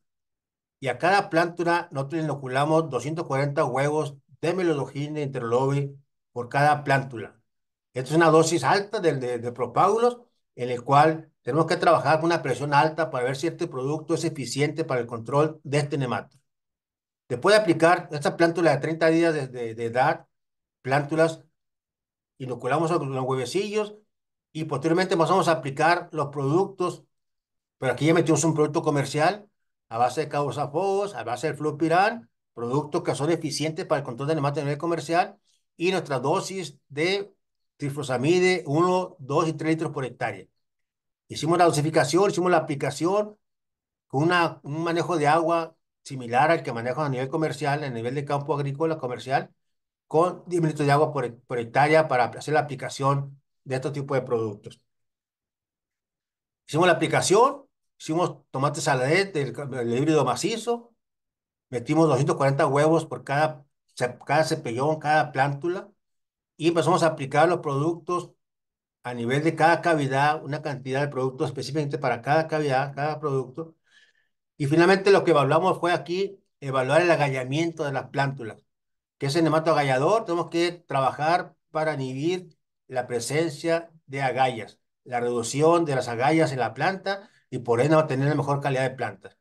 y a cada plántula nosotros inoculamos 240 huevos de melodogina e interlobe por cada plántula. Esta es una dosis alta de, de, propágulos en el cual tenemos que trabajar con una presión alta para ver si este producto es eficiente para el control de este nemato. Después de aplicar esta plántula de 30 días de, de edad, plántulas, inoculamos los huevecillos y posteriormente pasamos a aplicar los productos, pero aquí ya metimos un producto comercial a base de cabozafos, a base de flupiran, productos que son eficientes para el control de neumáticos a nivel comercial y nuestra dosis de trifosamide, 1, 2 y 3 litros por hectárea. Hicimos la dosificación, hicimos la aplicación con una, un manejo de agua similar al que manejamos a nivel comercial, a nivel de campo agrícola comercial, con 10 litros de agua por, por hectárea para hacer la aplicación de estos tipos de productos. Hicimos la aplicación, hicimos tomate saladete el híbrido macizo, metimos 240 huevos por cada, cada cepellón, cada plántula, y empezamos a aplicar los productos a nivel de cada cavidad, una cantidad de productos específicamente para cada cavidad, cada producto. Y finalmente lo que evaluamos fue aquí evaluar el agallamiento de las plántulas. que es el nemato agallador? Tenemos que trabajar para inhibir la presencia de agallas, la reducción de las agallas en la planta y por ende tener la mejor calidad de plantas.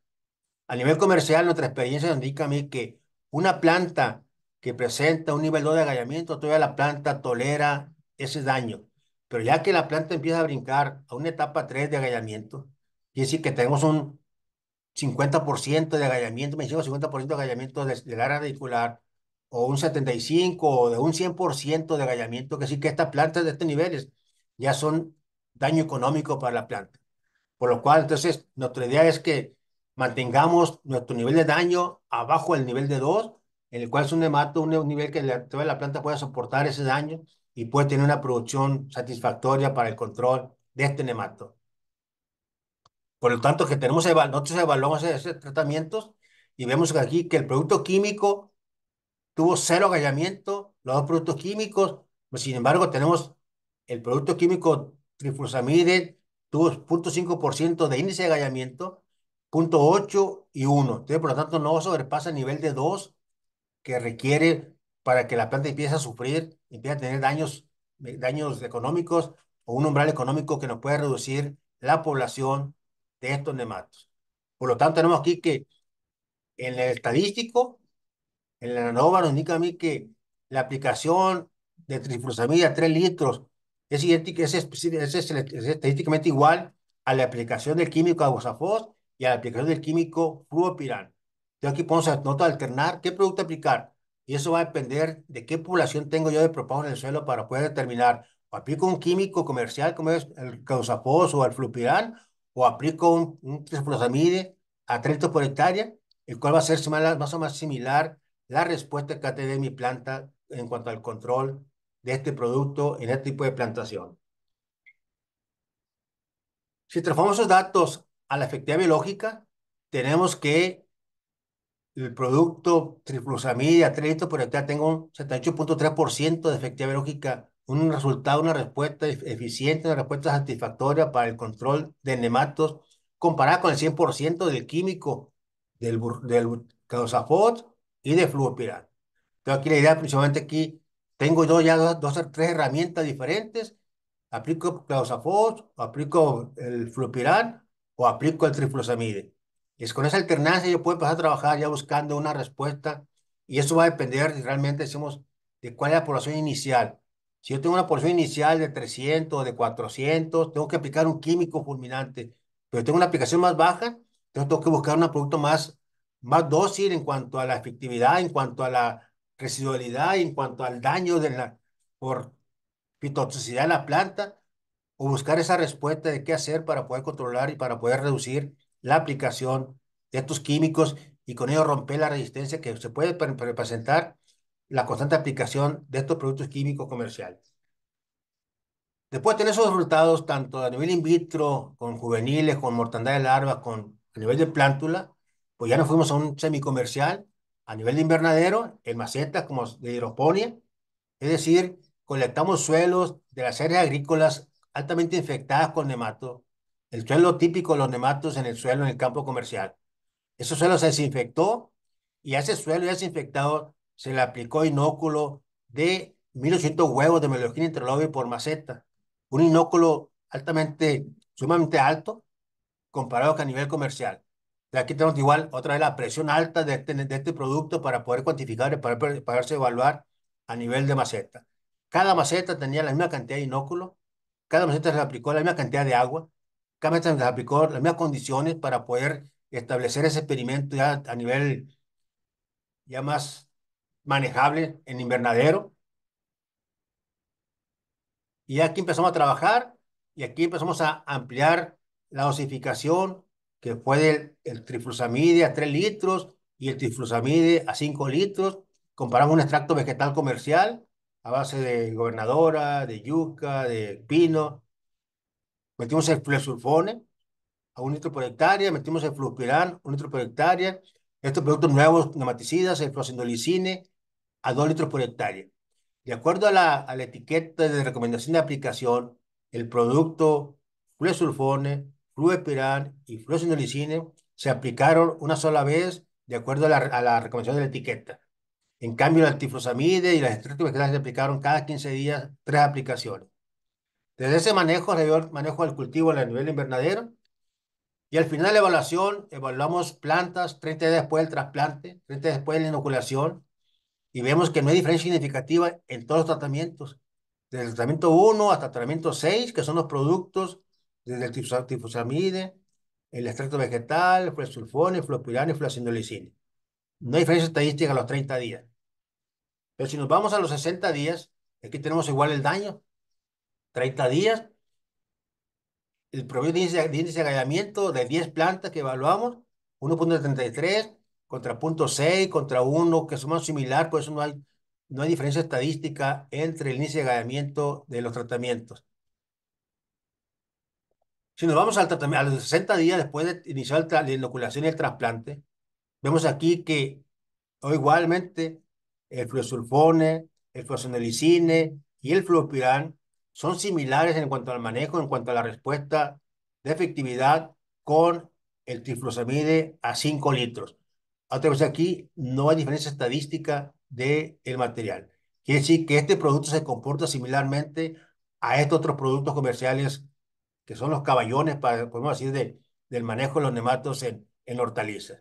A nivel comercial, nuestra experiencia nos indica a mí que una planta que presenta un nivel 2 de agallamiento, todavía la planta tolera ese daño. Pero ya que la planta empieza a brincar a una etapa 3 de agallamiento, quiere decir que tenemos un 50% de agallamiento, me 50% de agallamiento del área radicular, o un 75 o de un 100% de gallamiento, que sí que estas plantas de este niveles ya son daño económico para la planta. Por lo cual, entonces, nuestra idea es que mantengamos nuestro nivel de daño abajo del nivel de 2, en el cual es un nemato, un nivel que la, la planta pueda soportar ese daño y puede tener una producción satisfactoria para el control de este nemato. Por lo tanto, que tenemos, nosotros evaluamos esos tratamientos y vemos aquí que el producto químico tuvo cero agallamiento, los dos productos químicos, pues, sin embargo tenemos el producto químico triflusamide, tuvo 0.5% de índice de agallamiento, 0.8 y 1. Entonces, por lo tanto, no sobrepasa el nivel de 2 que requiere para que la planta empiece a sufrir, empiece a tener daños, eh, daños económicos o un umbral económico que nos puede reducir la población de estos nematos. Por lo tanto, tenemos aquí que en el estadístico la análogo nos indica a mí que la aplicación de a 3 litros es, idéntica, es, es, es, estadísticamente igual a la aplicación del químico agosafos y a la aplicación del químico fluopiran. Entonces aquí podemos nota alternar qué producto aplicar. Y eso va a depender de qué población tengo yo de propano en el suelo para poder determinar o aplico un químico comercial como es el Aguasafos o el flupiral o aplico un, un a a litros por hectárea, el cual va a ser más o más similar la respuesta que ha tenido mi planta en cuanto al control de este producto en este tipo de plantación. Si transformamos esos datos a la efectividad biológica, tenemos que el producto triflusamida, 3 litros por hectárea, tengo un 78.3% de efectividad biológica, un resultado, una respuesta eficiente, una respuesta satisfactoria para el control de nematos, comparada con el 100% del químico del, del y de fluopiral Entonces aquí la idea principalmente aquí, tengo yo ya dos, o tres herramientas diferentes, aplico clausafos, aplico el flupirán o aplico el triflosamide. Es con esa alternancia yo puedo empezar a trabajar ya buscando una respuesta y eso va a depender realmente decimos de cuál es la población inicial. Si yo tengo una población inicial de 300 o de 400, tengo que aplicar un químico fulminante. Pero tengo una aplicación más baja, entonces tengo que buscar un producto más más dócil en cuanto a la efectividad, en cuanto a la residualidad, en cuanto al daño de la, por fitotoxicidad de la planta, o buscar esa respuesta de qué hacer para poder controlar y para poder reducir la aplicación de estos químicos y con ello romper la resistencia que se puede presentar la constante aplicación de estos productos químicos comerciales. Después de tener esos resultados, tanto a nivel in vitro, con juveniles, con mortandad de larvas, con a nivel de plántula, pues ya nos fuimos a un semicomercial a nivel de invernadero, en macetas como de hidroponía, es decir, colectamos suelos de las áreas agrícolas altamente infectadas con nematos, el suelo típico de los nematos en el suelo en el campo comercial. Ese suelo se desinfectó y a ese suelo ya desinfectado se le aplicó inóculo de 1800 huevos de melogina interlobe por maceta, un inóculo altamente, sumamente alto comparado con a nivel comercial. Aquí tenemos igual otra vez la presión alta de este, este producto para poder cuantificar para poderse evaluar a nivel de maceta. Cada maceta tenía la misma cantidad de inóculo, cada maceta se aplicó la misma cantidad de agua, cada maceta se aplicó las mismas condiciones para poder establecer ese experimento ya a nivel ya más manejable en invernadero. Y aquí empezamos a trabajar y aquí empezamos a ampliar la dosificación, que fue el, el a 3 litros y el triflusamide a 5 litros. Comparamos un extracto vegetal comercial a base de gobernadora, de yuca, de pino. Metimos el flesulfone a 1 litro por hectárea, metimos el a 1 litro por hectárea. Estos productos nuevos, nematicidas, el flosindolicine a 2 litros por hectárea. De acuerdo a la, a la etiqueta de recomendación de aplicación, el producto flesulfone fluepiran y fluosindolicine se aplicaron una sola vez de acuerdo a la, recomendación de la etiqueta. En cambio, la antifrosamide y las estreptomicronas se aplicaron cada 15 días tres aplicaciones. Desde ese manejo, el manejo del cultivo a nivel invernadero. Y al final de la evaluación, evaluamos plantas 30 días después del trasplante, 30 días después de la inoculación, y vemos que no hay diferencia significativa en todos los tratamientos, desde el tratamiento 1 hasta el tratamiento 6, que son los productos desde el tifosamide, el extracto vegetal, flesulfone, flopirano y No hay diferencia estadística a los 30 días. Pero si nos vamos a los 60 días, aquí tenemos igual el daño. 30 días, el promedio de índice, de de agallamiento de 10 plantas que evaluamos, 1.73 contra 0.6, contra 1, que es más similar, por eso no hay, no hay diferencia estadística entre el índice de agallamiento de los tratamientos. Si nos vamos al a los 60 días después de iniciar la inoculación y el trasplante, vemos aquí que igualmente el fluosulfone, el fluosonelicine y el fluopirán son similares en cuanto al manejo, en cuanto a la respuesta de efectividad con el trifluosamide a 5 litros. Otra vez aquí no hay diferencia estadística del el material. Quiere decir que este producto se comporta similarmente a estos otros productos comerciales que son los caballones, para, podemos decir, del manejo de los nematos en, en la hortaliza.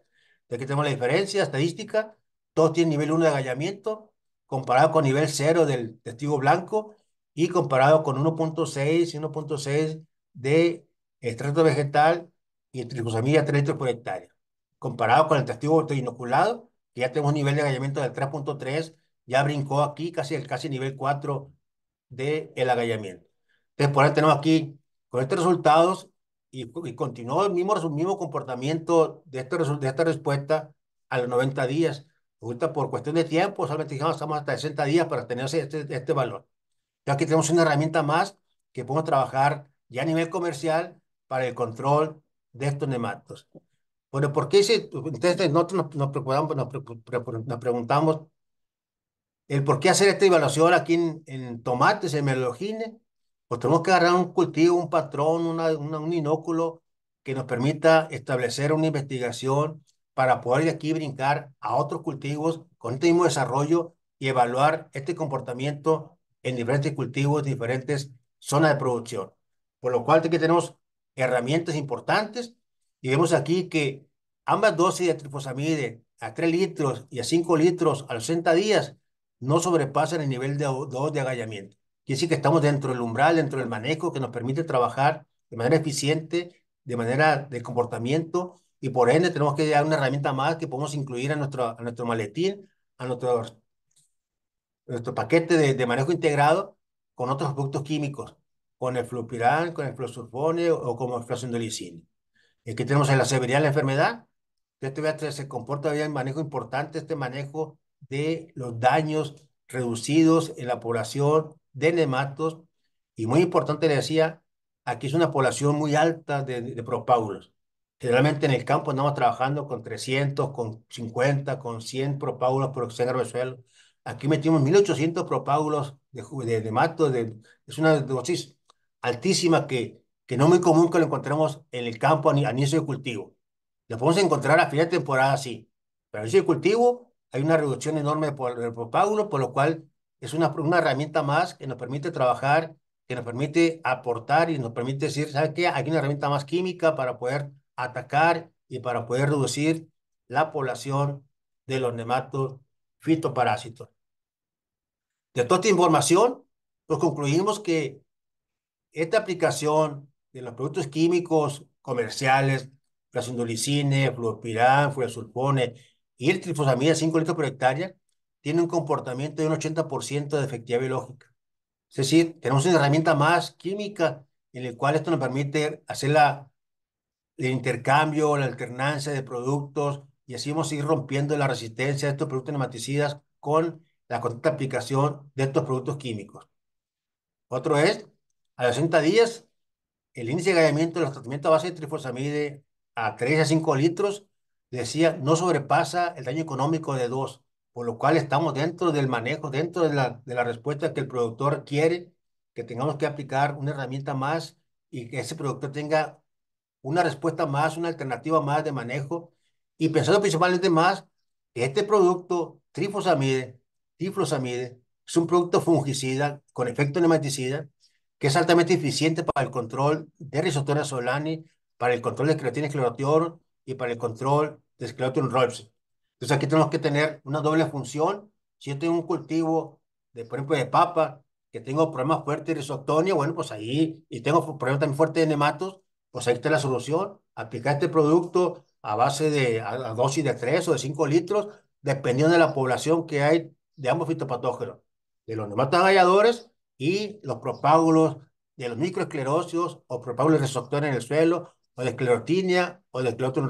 De aquí tenemos la diferencia estadística, todos tienen nivel 1 de agallamiento, comparado con nivel 0 del testigo blanco y comparado con 1.6 y 1.6 de extracto vegetal y tricosamida 3 litros por hectárea. Comparado con el testigo inoculado, que ya tenemos un nivel de agallamiento del 3.3, ya brincó aquí casi el casi nivel 4 del el agallamiento. Entonces, por ahí tenemos aquí con estos resultados y, continuó el mismo, mismo comportamiento de, este de esta respuesta a los 90 días. Resulta por cuestión de tiempo, solamente estamos hasta 60 días para tener este, este valor. Ya aquí tenemos una herramienta más que podemos trabajar ya a nivel comercial para el control de estos nematos. Bueno, ¿por qué entonces nosotros nos, preocupamos, nos, preguntamos el por qué hacer esta evaluación aquí en, en tomates, en melogines, pues tenemos que agarrar un cultivo, un patrón, un inóculo que nos permita establecer una investigación para poder de aquí brincar a otros cultivos con este mismo desarrollo y evaluar este comportamiento en diferentes cultivos, diferentes zonas de producción. Por lo cual aquí tenemos herramientas importantes y vemos aquí que ambas dosis de trifosamide a 3 litros y a 5 litros a los 60 días no sobrepasan el nivel de 2 de agallamiento. Quiere decir que estamos dentro del umbral, dentro del manejo que nos permite trabajar de manera eficiente, de manera de comportamiento, y por ende tenemos que dar una herramienta más que podemos incluir a nuestro, a nuestro maletín, a nuestro, nuestro paquete de, manejo integrado con otros productos químicos, con el flupirán, con el fluosulfone o, como con el fluosindolicina. Aquí tenemos en la severidad de la enfermedad, este se comporta bien, manejo importante, este manejo de los daños reducidos en la población de nematos y muy importante le decía, aquí es una población muy alta de, de Generalmente en el campo andamos trabajando con 300, con 50, con 100 propáulos por hectárea de suelo. Aquí metimos 1800 propágulos de, de, de es una dosis altísima que, que no muy común que lo encontremos en el campo a, inicio de cultivo. Lo podemos encontrar a fin de temporada, sí, pero a inicio de cultivo hay una reducción enorme por el por lo cual es una, una herramienta más que nos permite trabajar, que nos permite aportar y nos permite decir, ¿sabes qué? Hay una herramienta más química para poder atacar y para poder reducir la población de los nematos fitoparásitos. De toda esta información, pues concluimos que esta aplicación de los productos químicos comerciales, las indolicines, fluospirán, y y el trifosamida 5 litros por hectárea, tiene un comportamiento de un 80% de efectividad biológica. Es decir, tenemos una herramienta más química en la cual esto nos permite hacer la, el intercambio, la alternancia de productos y así vamos a ir rompiendo la resistencia de estos productos nematicidas con la constante aplicación de estos productos químicos. Otro es, a los 80 días, el índice de gallamiento de los tratamientos a base de trifosamide a 3 a 5 litros, decía, no sobrepasa el daño económico de 2 por lo cual estamos dentro del manejo, dentro de la, de la respuesta que el productor quiere, que tengamos que aplicar una herramienta más y que ese productor tenga una respuesta más, una alternativa más de manejo y pensando principalmente más que este producto, trifosamide, trifosamide es un producto fungicida con efecto nematicida que es altamente eficiente para el control de Rhizoctonia solani, para el control de esclerotina esclerotior y para el control de Sclerotium rolfsi. Entonces aquí tenemos que tener una doble función. Si yo tengo un cultivo, de, por ejemplo, de papa, que tengo problemas fuertes de risotonia, bueno, pues ahí, y tengo problemas también fuertes de nematos, pues ahí está la solución. Aplicar este producto a base de a, dosis de 3 o de 5 litros, dependiendo de la población que hay de ambos fitopatógenos, de los nematos galladores y los propágulos de los microesclerosios o propágulos risotonia en el suelo, o de esclerotinia o de esclerotum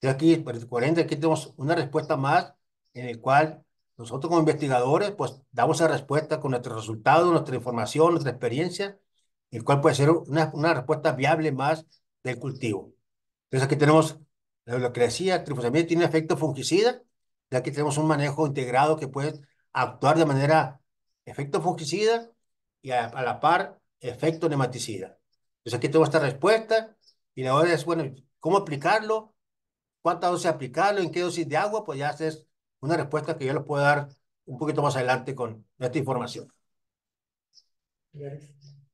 de aquí, 40, pues, aquí tenemos una respuesta más en el cual nosotros como investigadores, pues damos esa respuesta con nuestros resultados, nuestra información, nuestra experiencia, el cual puede ser una, una respuesta viable más del cultivo. Entonces aquí tenemos lo que decía, tiene efecto fungicida, y aquí tenemos un manejo integrado que puede actuar de manera efecto fungicida y a, la par efecto nematicida. Entonces aquí tenemos esta respuesta y la hora es, bueno, ¿cómo aplicarlo? cuánta dosis aplicarlo, en qué dosis de agua, pues ya es una respuesta que yo les puedo dar un poquito más adelante con esta información.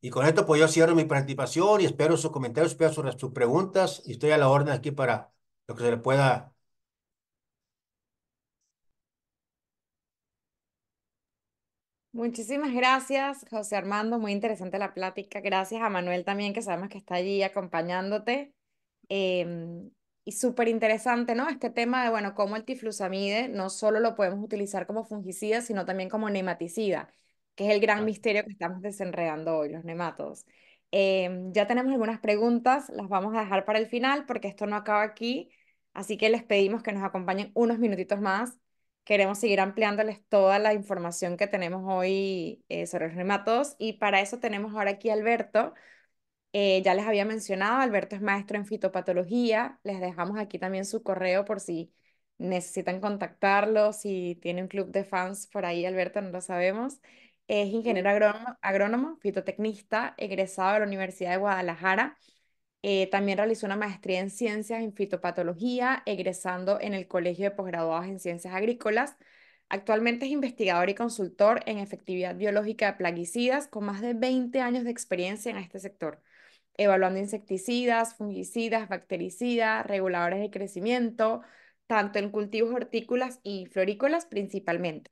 Y con esto pues yo cierro mi participación y espero sus comentarios, espero sus, preguntas y estoy a la orden aquí para lo que se le pueda Muchísimas gracias, José Armando. Muy interesante la plática. Gracias a Manuel también, que sabemos que está allí acompañándote. Eh, y súper interesante, ¿no? Este tema de, bueno, cómo el tiflusamide no solo lo podemos utilizar como fungicida, sino también como nematicida, que es el gran misterio que estamos desenredando hoy, los nematos. Em, ya tenemos algunas preguntas, las vamos a dejar para el final porque esto no acaba aquí, así que les pedimos que nos acompañen unos minutitos más. Queremos seguir ampliándoles toda la información que tenemos hoy eh, sobre los nematos y para eso tenemos ahora aquí a Alberto, eh, ya les había mencionado, Alberto es maestro en fitopatología. Les dejamos aquí también su correo por si necesitan contactarlo, si tiene un club de fans por ahí, Alberto, no lo sabemos. Es ingeniero agrónomo, fitotecnista, egresado de la Universidad de Guadalajara. Eh, también realizó una maestría en ciencias en fitopatología, egresando en el Colegio de Posgraduados en Ciencias Agrícolas. Actualmente es investigador y consultor en efectividad biológica de plaguicidas con más de 20 años de experiencia en este sector evaluando insecticidas, fungicidas, bactericidas, reguladores de crecimiento, tanto en cultivos hortícolas y florícolas principalmente.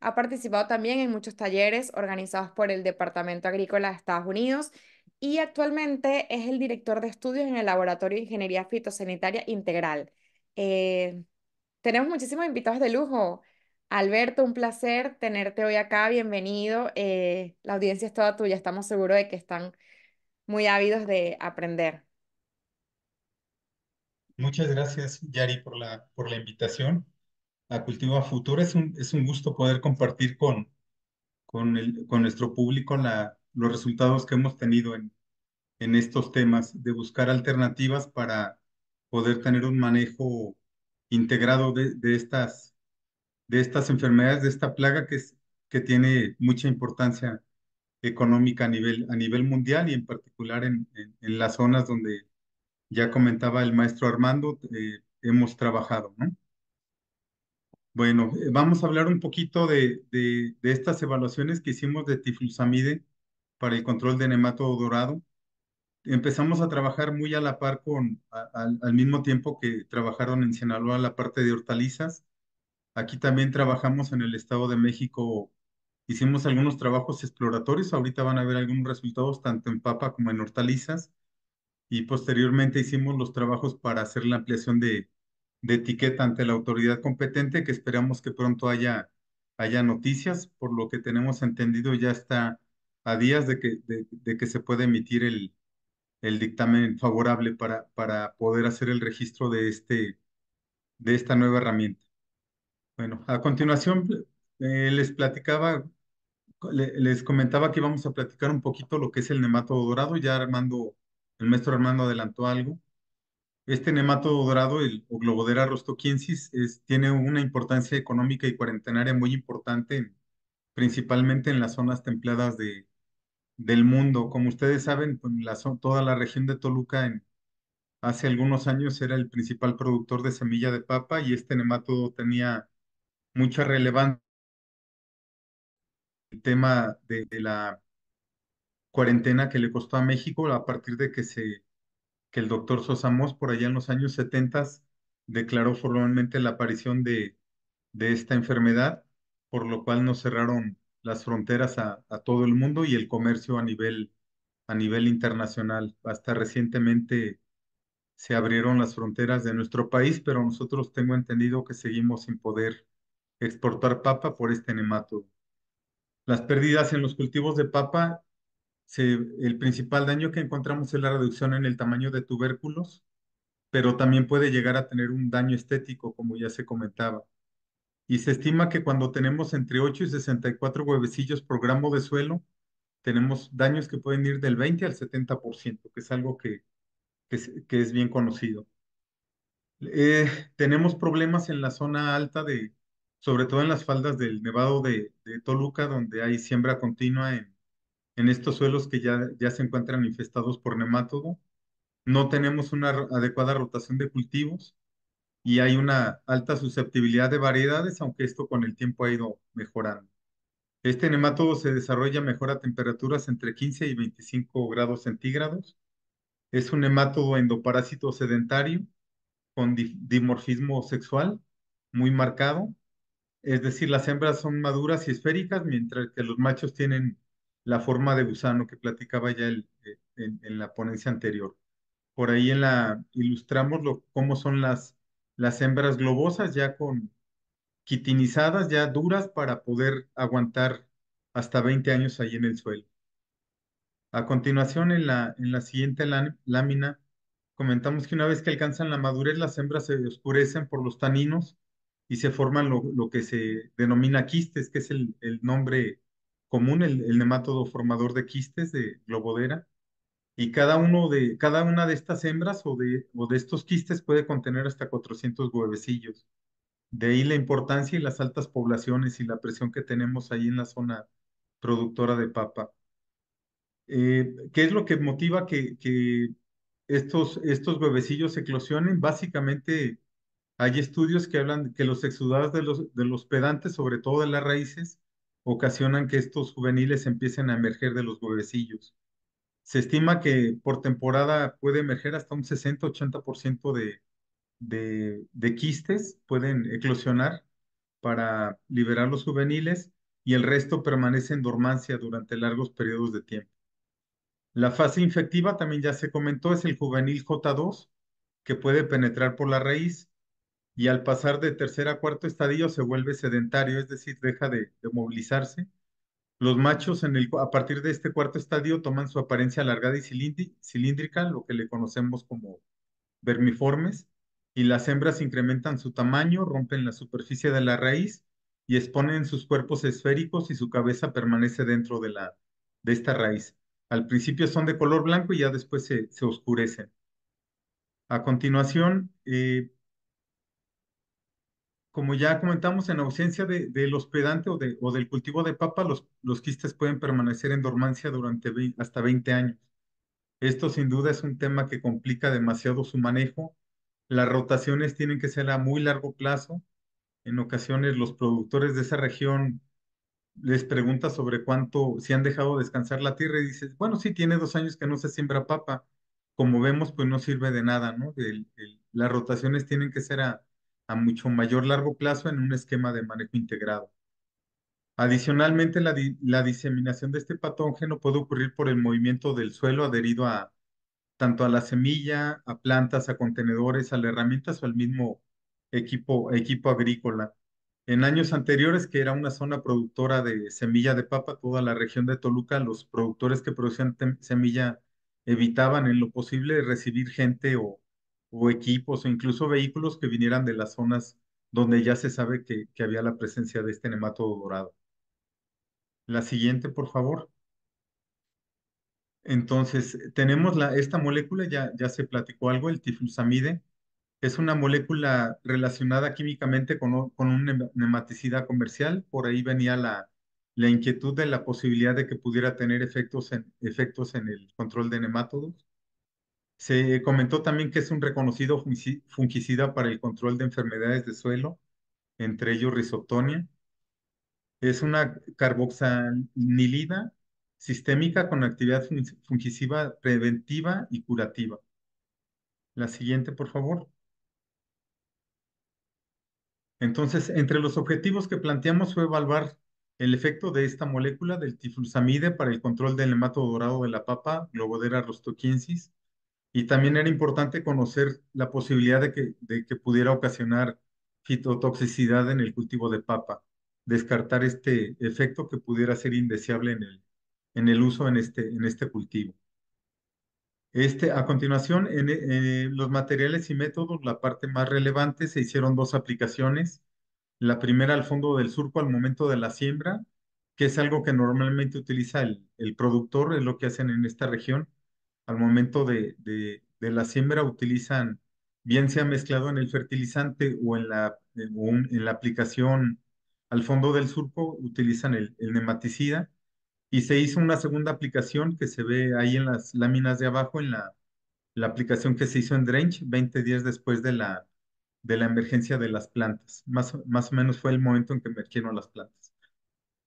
Ha participado también en muchos talleres organizados por el Departamento Agrícola de Estados Unidos y actualmente es el director de estudios en el Laboratorio de Ingeniería Fitosanitaria Integral. Eh, tenemos muchísimos invitados de lujo. Alberto, un placer tenerte hoy acá, bienvenido. Eh, la audiencia es toda tuya, estamos seguros de que están muy ávidos de aprender. Muchas gracias, Yari, por la, por la invitación a Cultivo a Futuro. Es un, es un gusto poder compartir con, con, el, con nuestro público la, los resultados que hemos tenido en, en estos temas, de buscar alternativas para poder tener un manejo integrado de, de, estas, de estas enfermedades, de esta plaga que, es, que tiene mucha importancia económica a nivel, a nivel mundial y en particular en, en, las zonas donde ya comentaba el maestro Armando, eh, hemos trabajado. Bueno, eh, vamos a hablar un poquito de, estas evaluaciones que hicimos de tiflusamide para el control de nemato dorado. Empezamos a trabajar muy a la par con, al mismo tiempo que trabajaron en Sinaloa la parte de hortalizas. Aquí también trabajamos en el Estado de México Hicimos algunos trabajos exploratorios, ahorita van a ver algunos resultados tanto en papa como en hortalizas. Y posteriormente hicimos los trabajos para hacer la ampliación de, de etiqueta ante la autoridad competente, que esperamos que pronto haya, haya noticias. Por lo que tenemos entendido, ya está a días de que, de, que se pueda emitir el, el dictamen favorable para, para poder hacer el registro de, este, de esta nueva herramienta. Bueno, a continuación eh, les platicaba, les comentaba que íbamos a platicar un poquito lo que es el nematodo dorado. Ya Armando, el maestro Armando adelantó algo. Este nematodo dorado, el Globodera rostoquiensis, tiene una importancia económica y cuarentenaria muy importante, principalmente en las zonas templadas de, del mundo. Como ustedes saben, pues, toda la región de Toluca en, hace algunos años era el principal productor de semilla de papa y este nematodo tenía mucha relevancia el tema de, la cuarentena que le costó a México a partir de que se que el doctor Sosa por allá en los años 70 declaró formalmente la aparición de, de esta enfermedad, por lo cual nos cerraron las fronteras a, todo el mundo y el comercio a nivel, a nivel internacional. Hasta recientemente se abrieron las fronteras de nuestro país, pero nosotros tengo entendido que seguimos sin poder exportar papa por este nematodo. Las pérdidas en los cultivos de papa, el principal daño que encontramos es la reducción en el tamaño de tubérculos, pero también puede llegar a tener un daño estético, como ya se comentaba. Y se estima que cuando tenemos entre 8 y 64 huevecillos por gramo de suelo, tenemos daños que pueden ir del 20 al 70%, que es algo que, es, bien conocido. Eh, tenemos problemas en la zona alta de, sobre todo en las faldas del Nevado de, Toluca, donde hay siembra continua en, estos suelos que ya, ya se encuentran infestados por nematodo. No tenemos una adecuada rotación de cultivos y hay una alta susceptibilidad de variedades, aunque esto con el tiempo ha ido mejorando. Este nematodo se desarrolla mejor a temperaturas entre 15 y 25 grados centígrados. Es un nematodo endoparásito sedentario con dimorfismo sexual muy marcado es decir, las hembras son maduras y esféricas, mientras que los machos tienen la forma de gusano que platicaba ya eh, en, la ponencia anterior. Por ahí en la, ilustramos lo, cómo son las, las hembras globosas, ya con quitinizadas, ya duras para poder aguantar hasta 20 años ahí en el suelo. A continuación, en la, en la siguiente lámina, comentamos que una vez que alcanzan la madurez, las hembras se oscurecen por los taninos y se forman lo, que se denomina quistes, que es el, nombre común, el, el, nematodo formador de quistes de globodera. Y cada, uno de, cada una de estas hembras o de, o de estos quistes puede contener hasta 400 huevecillos. De ahí la importancia y las altas poblaciones y la presión que tenemos ahí en la zona productora de papa. Eh, ¿Qué es lo que motiva que, que estos, estos huevecillos eclosionen? Básicamente hay estudios que hablan que los exudados de los, pedantes, sobre todo de las raíces, ocasionan que estos juveniles empiecen a emerger de los huevecillos. Se estima que por temporada puede emerger hasta un 60-80% de, de, de quistes, pueden eclosionar para liberar los juveniles y el resto permanece en dormancia durante largos periodos de tiempo. La fase infectiva, también ya se comentó, es el juvenil J2, que puede penetrar por la raíz y al pasar de tercer a cuarto estadio se vuelve sedentario, es decir, deja de, movilizarse. Los machos a partir de este cuarto estadio toman su apariencia alargada y cilíndrica, lo que le conocemos como vermiformes, y las hembras incrementan su tamaño, rompen la superficie de la raíz y exponen sus cuerpos esféricos y su cabeza permanece dentro de, esta raíz. Al principio son de color blanco y ya después se, oscurecen. A continuación, eh, como ya comentamos, en ausencia de, del hospedante o, de, o, del cultivo de papa, los, los quistes pueden permanecer en dormancia durante hasta 20 años. Esto sin duda es un tema que complica demasiado su manejo. Las rotaciones tienen que ser a muy largo plazo. En ocasiones los productores de esa región les pregunta sobre cuánto, si han dejado descansar la tierra y dices, bueno, sí, tiene dos años que no se siembra papa. Como vemos, pues no sirve de nada, ¿no? las rotaciones tienen que ser a, mucho mayor largo plazo en un esquema de manejo integrado. Adicionalmente, la, diseminación de este patógeno puede ocurrir por el movimiento del suelo adherido a tanto a la semilla, a plantas, a contenedores, a las herramientas o al mismo equipo, equipo agrícola. En años anteriores, que era una zona productora de semilla de papa, toda la región de Toluca, los productores que producían semilla evitaban en lo posible recibir gente o o equipos o incluso vehículos que vinieran de las zonas donde ya se sabe que, había la presencia de este nematodo dorado. La siguiente, por favor. Entonces, tenemos la, esta molécula, ya, ya se platicó algo, el tiflusamide, es una molécula relacionada químicamente con, con un nematicida comercial, por ahí venía la, la inquietud de la posibilidad de que pudiera tener efectos en, efectos en el control de nematodos. Se comentó también que es un reconocido fungicida para el control de enfermedades de suelo, entre ellos rizotonia. Es una carboxanilida sistémica con actividad fungicida preventiva y curativa. La siguiente, por favor. Entonces, entre los objetivos que planteamos fue evaluar el efecto de esta molécula del tiflusamide para el control del hemato dorado de la papa, Globodera rostoquiensis, y también era importante conocer la posibilidad de que, que pudiera ocasionar fitotoxicidad en el cultivo de papa, descartar este efecto que pudiera ser indeseable en el, en el uso en este, en este cultivo. Este, a continuación, en, eh, los materiales y métodos, la parte más relevante, se hicieron dos aplicaciones. La primera al fondo del surco al momento de la siembra, que es algo que normalmente utiliza el, el productor, es lo que hacen en esta región, al momento de, la siembra utilizan, bien sea mezclado en el fertilizante o en la, eh, en la aplicación al fondo del surco, utilizan el, nematicida y se hizo una segunda aplicación que se ve ahí en las láminas de abajo, en la, la aplicación que se hizo en Drench 20 días después de la, de la emergencia de las plantas. Más, más o menos fue el momento en que emergieron las plantas.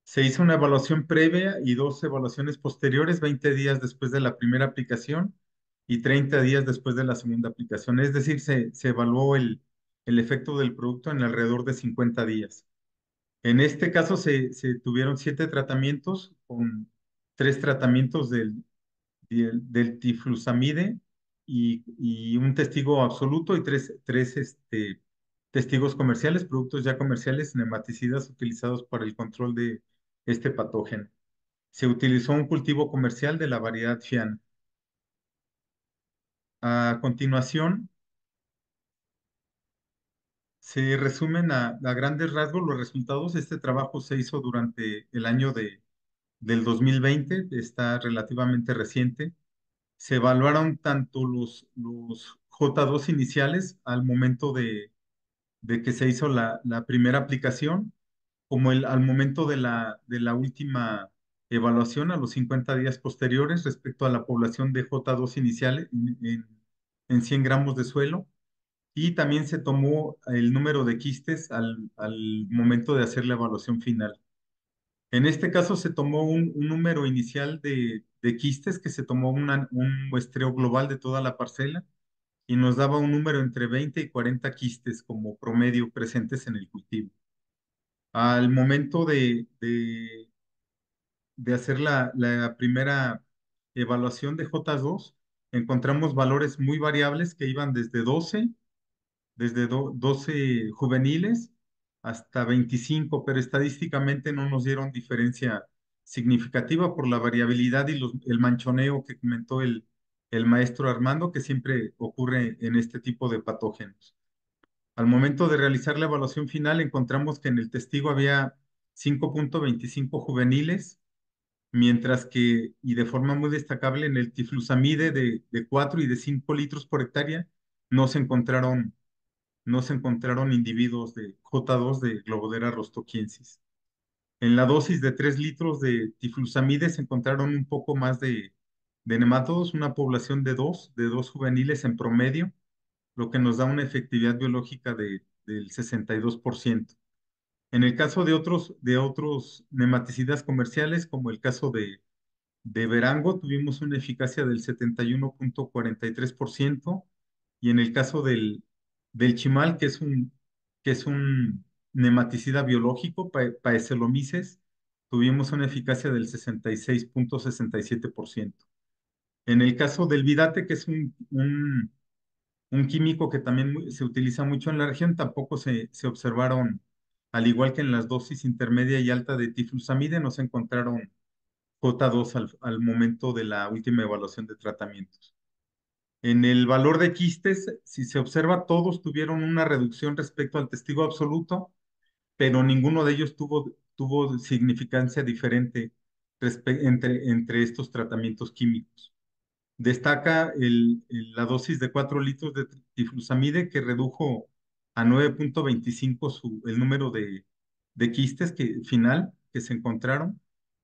Se hizo una evaluación previa y dos evaluaciones posteriores, 20 días después de la primera aplicación y 30 días después de la segunda aplicación. Es decir, se, se evaluó el, el, efecto del producto en alrededor de 50 días. En este caso se, tuvieron siete tratamientos con tres tratamientos del, del, tiflusamide y, un testigo absoluto y tres, tres este, testigos comerciales, productos ya comerciales, nematicidas utilizados para el control de, este patógeno. Se utilizó un cultivo comercial de la variedad Fiana. A continuación, se resumen a, grandes rasgos los resultados. Este trabajo se hizo durante el año del 2020, está relativamente reciente. Se evaluaron tanto los, los J2 iniciales al momento de, de que se hizo la primera aplicación como el, al momento de la, de la última evaluación a los 50 días posteriores respecto a la población de J2 inicial en, en, 100 gramos de suelo y también se tomó el número de quistes al, al, momento de hacer la evaluación final. En este caso se tomó un, número inicial de, de, quistes que se tomó un muestreo global de toda la parcela y nos daba un número entre 20 y 40 quistes como promedio presentes en el cultivo al momento de, de, hacer la, primera evaluación de J2, encontramos valores muy variables que iban desde 12, desde 12 juveniles hasta 25, pero estadísticamente no nos dieron diferencia significativa por la variabilidad y el manchoneo que comentó el maestro Armando, que siempre ocurre en este tipo de patógenos. Al momento de realizar la evaluación final, encontramos que en el testigo había 5.25 juveniles, mientras que, y de forma muy destacable, en el tiflusamide de, 4 y de 5 litros por hectárea, no se encontraron, no se encontraron individuos de J2 de Globodera rostoquiensis. En la dosis de 3 litros de tiflusamide se encontraron un poco más de, de nematodos, una población de 2, de 2 juveniles en promedio, lo que nos da una efectividad biológica de, del 62%. En el caso de otros, de otros nematicidas comerciales, como el caso de, de Verango, tuvimos una eficacia del 71.43%, y en el caso del, del Chimal, que es un, que es un nematicida biológico, para Paecelomices, tuvimos una eficacia del 66.67%. En el caso del Vidate, que es un, un un químico que también se utiliza mucho en la región, tampoco se, observaron, al igual que en las dosis intermedia y alta de tiflusamide, no se encontraron J2 al, momento de la última evaluación de tratamientos. En el valor de quistes, si se observa, todos tuvieron una reducción respecto al testigo absoluto, pero ninguno de ellos tuvo, significancia diferente entre estos tratamientos químicos destaca la dosis de 4 litros de tiflusamide que redujo a 9.25 el número de, quistes que, final que se encontraron,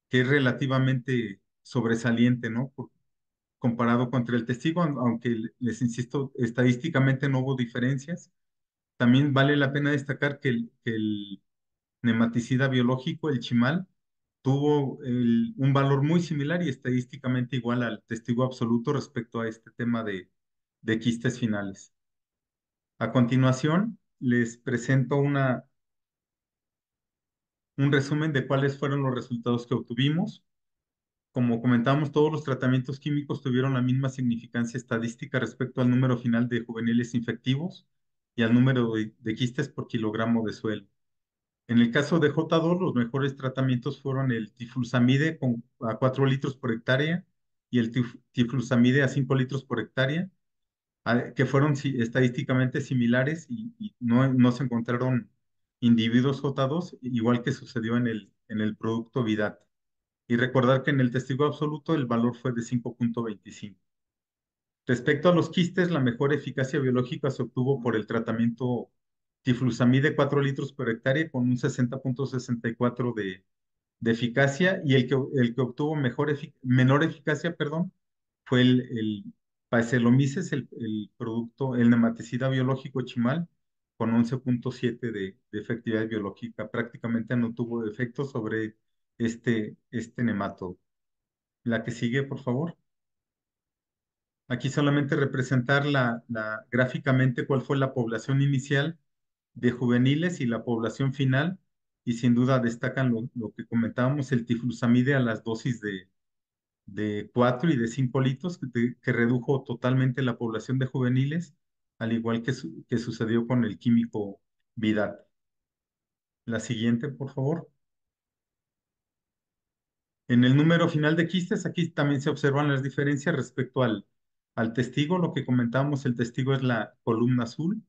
que es relativamente sobresaliente, ¿no? comparado contra el testigo, aunque les insisto, estadísticamente no hubo diferencias. También vale la pena destacar que el nematicida biológico, el chimal, tuvo un valor muy similar y estadísticamente igual al testigo absoluto respecto a este tema de, quistes finales. A continuación, les presento un resumen de cuáles fueron los resultados que obtuvimos. Como comentamos, todos los tratamientos químicos tuvieron la misma significancia estadística respecto al número final de juveniles infectivos y al número de quistes por kilogramo de suelo. En el caso de J2, los mejores tratamientos fueron el tiflusamide a 4 litros por hectárea y el tiflusamide a 5 litros por hectárea, que fueron estadísticamente similares y, no, se encontraron individuos J2, igual que sucedió en el, en el producto Vidat. Y recordar que en el testigo absoluto el valor fue de 5.25. Respecto a los quistes, la mejor eficacia biológica se obtuvo por el tratamiento tiflusamide 4 litros por hectárea con un 60.64 de, eficacia y el que, el que obtuvo mejor menor eficacia perdón, fue el, el Pacelomices, el, producto, el nematicida biológico chimal con 11.7 de, efectividad biológica. Prácticamente no tuvo efecto sobre este, este nemato. La que sigue, por favor. Aquí solamente representar gráficamente cuál fue la población inicial de juveniles y la población final, y sin duda destacan lo, que comentábamos, el tiflusamide a las dosis de, de 4 y de 5 litros, que, redujo totalmente la población de juveniles, al igual que, que sucedió con el químico Vidat. La siguiente, por favor. En el número final de quistes, aquí también se observan las diferencias respecto al, al testigo. Lo que comentábamos, el testigo es la columna azul,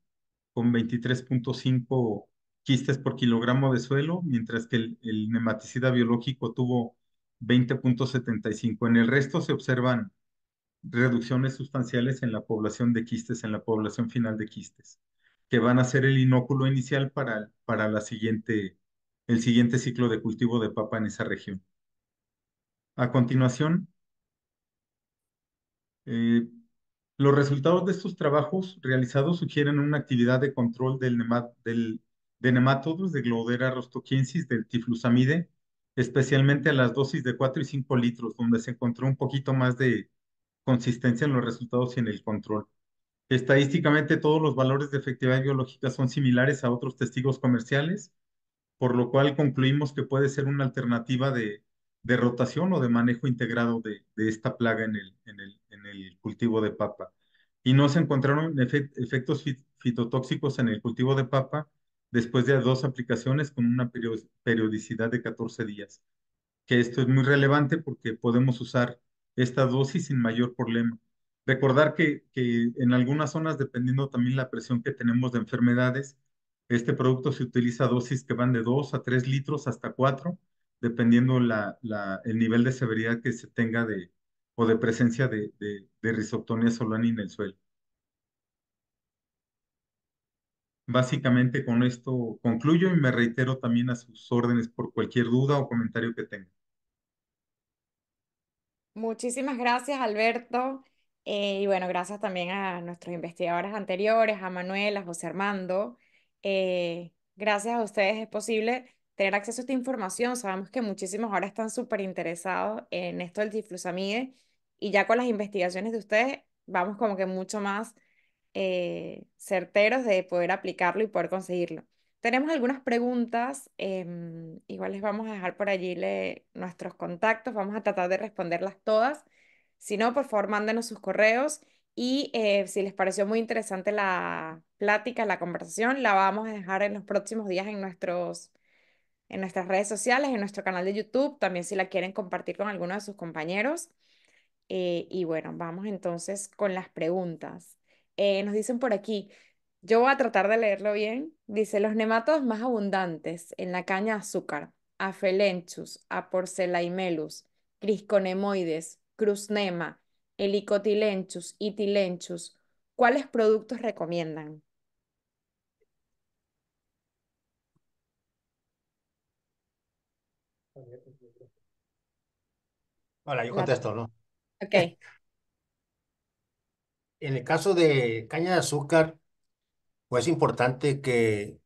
con 23.5 quistes por kilogramo de suelo, mientras que el, nematicida biológico tuvo 20.75. En el resto se observan reducciones sustanciales en la población de quistes, en la población final de quistes, que van a ser el inóculo inicial para, para la siguiente, el siguiente ciclo de cultivo de papa en esa región. A continuación, eh, los resultados de estos trabajos realizados sugieren una actividad de control del de nematodos de Glodera rostoquiensis del tiflusamide, especialmente a las dosis de 4 y 5 litros, donde se encontró un poquito más de consistencia en los resultados y en el control. Estadísticamente, todos los valores de efectividad biológica son similares a otros testigos comerciales, por lo cual concluimos que puede ser una alternativa de de rotación o de manejo integrado de, esta plaga en el, en, el, en el, cultivo de papa. Y no se encontraron efectos fitotóxicos en el cultivo de papa después de dos aplicaciones con una periodicidad de 14 días. Que esto es muy relevante porque podemos usar esta dosis sin mayor problema. Recordar que, que en algunas zonas, dependiendo también la presión que tenemos de enfermedades, este producto se utiliza dosis que van de 2 a 3 litros hasta 4 dependiendo la, el nivel de severidad que se tenga de, o de presencia de, de, de risoptonia solani en el suelo. Básicamente con esto concluyo y me reitero también a sus órdenes por cualquier duda o comentario que tengan. Muchísimas gracias, Alberto. Eh, y bueno, gracias también a nuestros investigadores anteriores, a Manuel, a José Armando. Eh, gracias a ustedes es posible tener acceso a esta información. Sabemos que muchísimos ahora están súper interesados en esto del diflusamide y ya con las investigaciones de ustedes vamos como que mucho más eh, certeros de poder aplicarlo y poder conseguirlo. Tenemos algunas preguntas, em, igual les vamos a dejar por allí nuestros contactos, vamos a tratar de responderlas todas. Si no, por favor, mándenos sus correos y eh, si les pareció muy interesante la plática, la conversación, la vamos a dejar en los próximos días en nuestros en nuestras redes sociales, en nuestro canal de YouTube, también si la quieren compartir con alguno de sus compañeros. Eh, y bueno, vamos entonces con las preguntas. Eh, nos dicen por aquí, yo voy a tratar de leerlo bien, dice, los nematodos más abundantes en la caña de azúcar, a porcelaimelus crisconemoides, cruznema, helicotilenchus y tilenchus, ¿cuáles productos recomiendan? Hola, yo contesto, ¿no? Ok. En el caso de caña de azúcar, pues es importante que,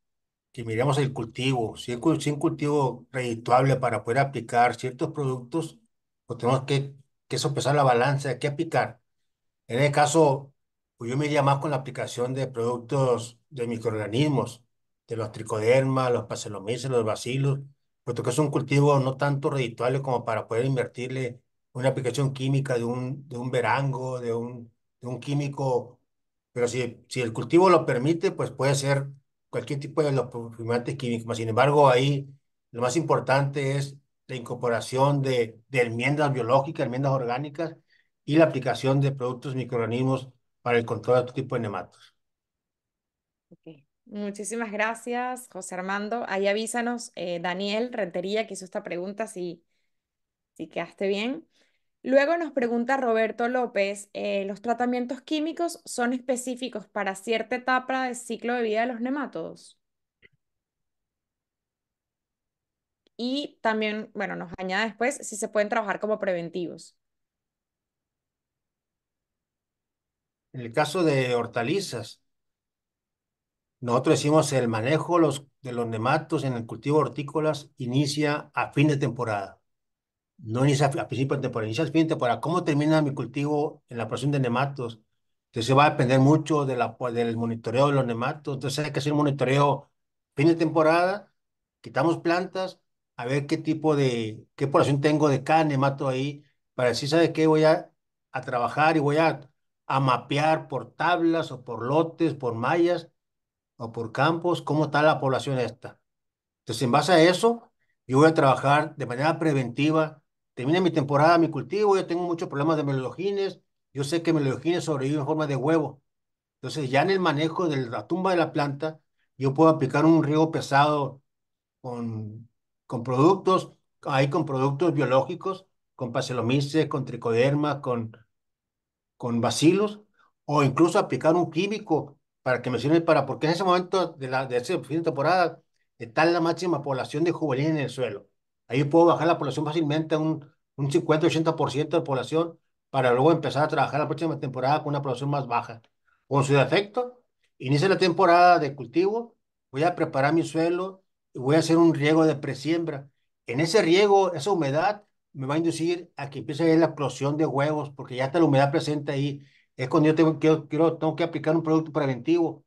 que miremos el cultivo. Si es un cultivo redituable para poder aplicar ciertos productos, pues tenemos que, que sopesar la balanza de qué aplicar. En el caso, pues yo me iría más con la aplicación de productos de microorganismos, de los tricodermas, los paselomices, los bacilos, puesto que es un cultivo no tanto redituable como para poder invertirle una aplicación química de un, de un verango, de un, de un químico, pero si, si el cultivo lo permite, pues puede ser cualquier tipo de los primates químicos. Sin embargo, ahí lo más importante es la incorporación de, de enmiendas biológicas, enmiendas orgánicas y la aplicación de productos microorganismos para el control de otro tipo de nematos. Okay. Muchísimas gracias, José Armando. Ahí avísanos, eh, Daniel Rentería, que hizo esta pregunta, si, si quedaste bien. Luego nos pregunta Roberto López, eh, ¿los tratamientos químicos son específicos para cierta etapa del ciclo de vida de los nematodos? Y también, bueno, nos añade después si se pueden trabajar como preventivos. En el caso de hortalizas, nosotros decimos el manejo de los nematos en el cultivo de hortícolas inicia a fin de temporada no inicia a principio de temporada, inicia al fin de temporada. ¿Cómo termina mi cultivo en la población de nematos? Entonces va a depender mucho de la, del monitoreo de los nematos. Entonces hay que hacer un monitoreo fin de temporada, quitamos plantas, a ver qué tipo de, qué población tengo de cada nemato ahí, para decir, ¿sabes qué? Voy a, a trabajar y voy a, a mapear por tablas o por lotes, por mallas o por campos, cómo está la población esta. Entonces, en base a eso, yo voy a trabajar de manera preventiva termina mi temporada, mi cultivo, yo tengo muchos problemas de melogines, yo sé que melogines sobreviven en forma de huevo. Entonces, ya en el manejo de la tumba de la planta, yo puedo aplicar un riego pesado con, con productos, ahí con productos biológicos, con pacelomices, con tricoderma, con, con bacilos, o incluso aplicar un químico para que me sirva para, porque en ese momento de, la, de ese fin de temporada está la máxima población de juveniles en el suelo. Ahí puedo bajar la población fácilmente un, un 50-80% de población para luego empezar a trabajar la próxima temporada con una población más baja. Con su defecto, inicia la temporada de cultivo, voy a preparar mi suelo y voy a hacer un riego de presiembra. En ese riego, esa humedad me va a inducir a que empiece a la explosión de huevos, porque ya está la humedad presente ahí. Es cuando yo tengo, tengo que aplicar un producto preventivo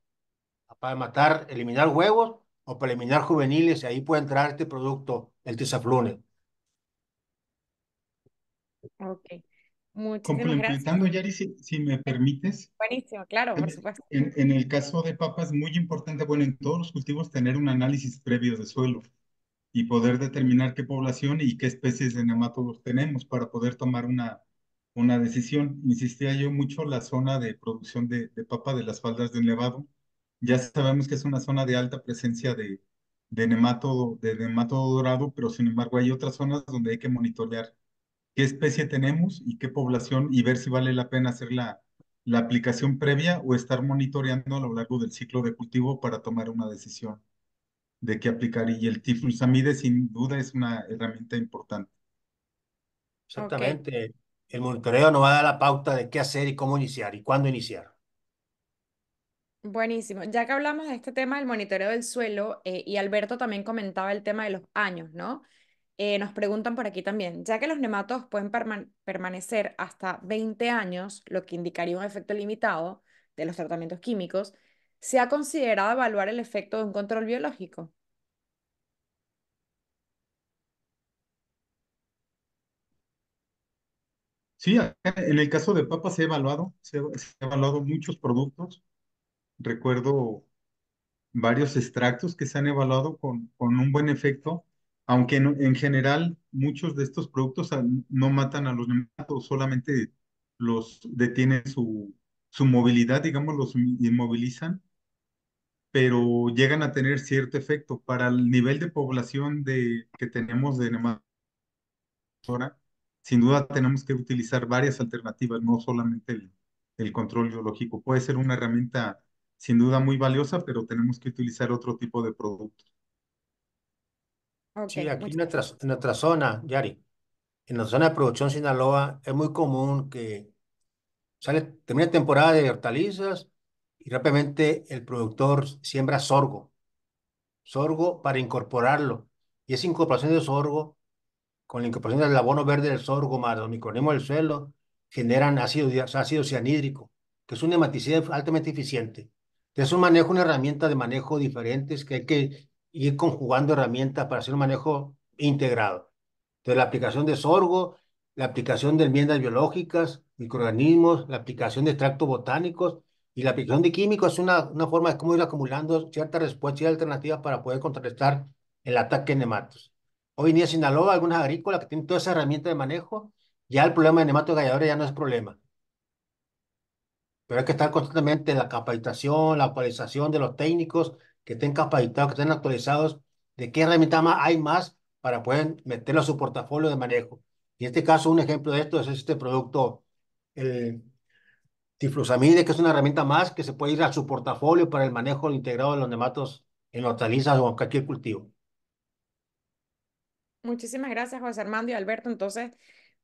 para matar, eliminar huevos o para eliminar juveniles. ahí puede entrar este producto el desaflore. Ok. Muchísimas Complementando, Yari, si, me permites. Buenísimo, claro, por supuesto. En, el caso de papas, es muy importante, bueno, en todos los cultivos tener un análisis previo de suelo y poder determinar qué población y qué especies de nematodos tenemos para poder tomar una, una decisión. Insistía yo mucho la zona de producción de, de papa de las faldas del Nevado. Ya sabemos que es una zona de alta presencia de, de nematodo, de dorado, pero sin embargo hay otras zonas donde hay que monitorear qué especie tenemos y qué población y ver si vale la pena hacer la, la aplicación previa o estar monitoreando a lo largo del ciclo de cultivo para tomar una decisión de qué aplicar. Y el tiflusamide sin duda es una herramienta importante. Exactamente. El monitoreo nos va a dar la pauta de qué hacer y cómo iniciar y cuándo iniciar. Buenísimo. Ya que hablamos de este tema del monitoreo del suelo, eh, y Alberto también comentaba el tema de los años, ¿no? Eh, nos preguntan por aquí también, ya que los nematos pueden permanecer hasta 20 años, lo que indicaría un efecto limitado de los tratamientos químicos, ¿se ha considerado evaluar el efecto de un control biológico? Sí, en el caso de papa se ha evaluado, se ha evaluado muchos productos recuerdo varios extractos que se han evaluado con, con un buen efecto, aunque en, general muchos de estos productos no matan a los nematodos, solamente los detienen su, su movilidad, digamos, los inmovilizan, pero llegan a tener cierto efecto. Para el nivel de población de, que tenemos de nematos sin duda tenemos que utilizar varias alternativas, no solamente el control biológico. Puede ser una herramienta sin duda muy valiosa, pero tenemos que utilizar otro tipo de productos. sí, aquí en nuestra, zona, Yari, en la zona de producción Sinaloa, es muy común que sale, termina temporada de hortalizas y rápidamente el productor siembra sorgo. Sorgo para incorporarlo. Y esa incorporación de sorgo, con la incorporación del abono verde del sorgo más los microorganismos del suelo, generan ácido, ácido cianhídrico, que es un nematicida altamente eficiente es un manejo, una herramienta de manejo diferentes que hay que ir conjugando herramientas para hacer un manejo integrado. Entonces, la aplicación de sorgo, la aplicación de enmiendas biológicas, microorganismos, la aplicación de extractos botánicos y la aplicación de químicos es una, una forma de cómo ir acumulando ciertas respuestas y alternativas para poder contrarrestar el ataque de nematos. Hoy en día Sinaloa, algunas agrícolas que tienen toda esa herramienta de manejo, ya el problema de nematos galladores ya no es problema pero hay que estar constantemente en la capacitación, la actualización de los técnicos, que estén capacitados, que estén actualizados, de qué herramienta más hay más para poder meterlo a su portafolio de manejo. Y en este caso, un ejemplo de esto es este producto, el tiflosamide, que es una herramienta más que se puede ir a su portafolio para el manejo integrado de los nematos en hortalizas o en cualquier cultivo. Muchísimas gracias, José Armando y Alberto. Entonces,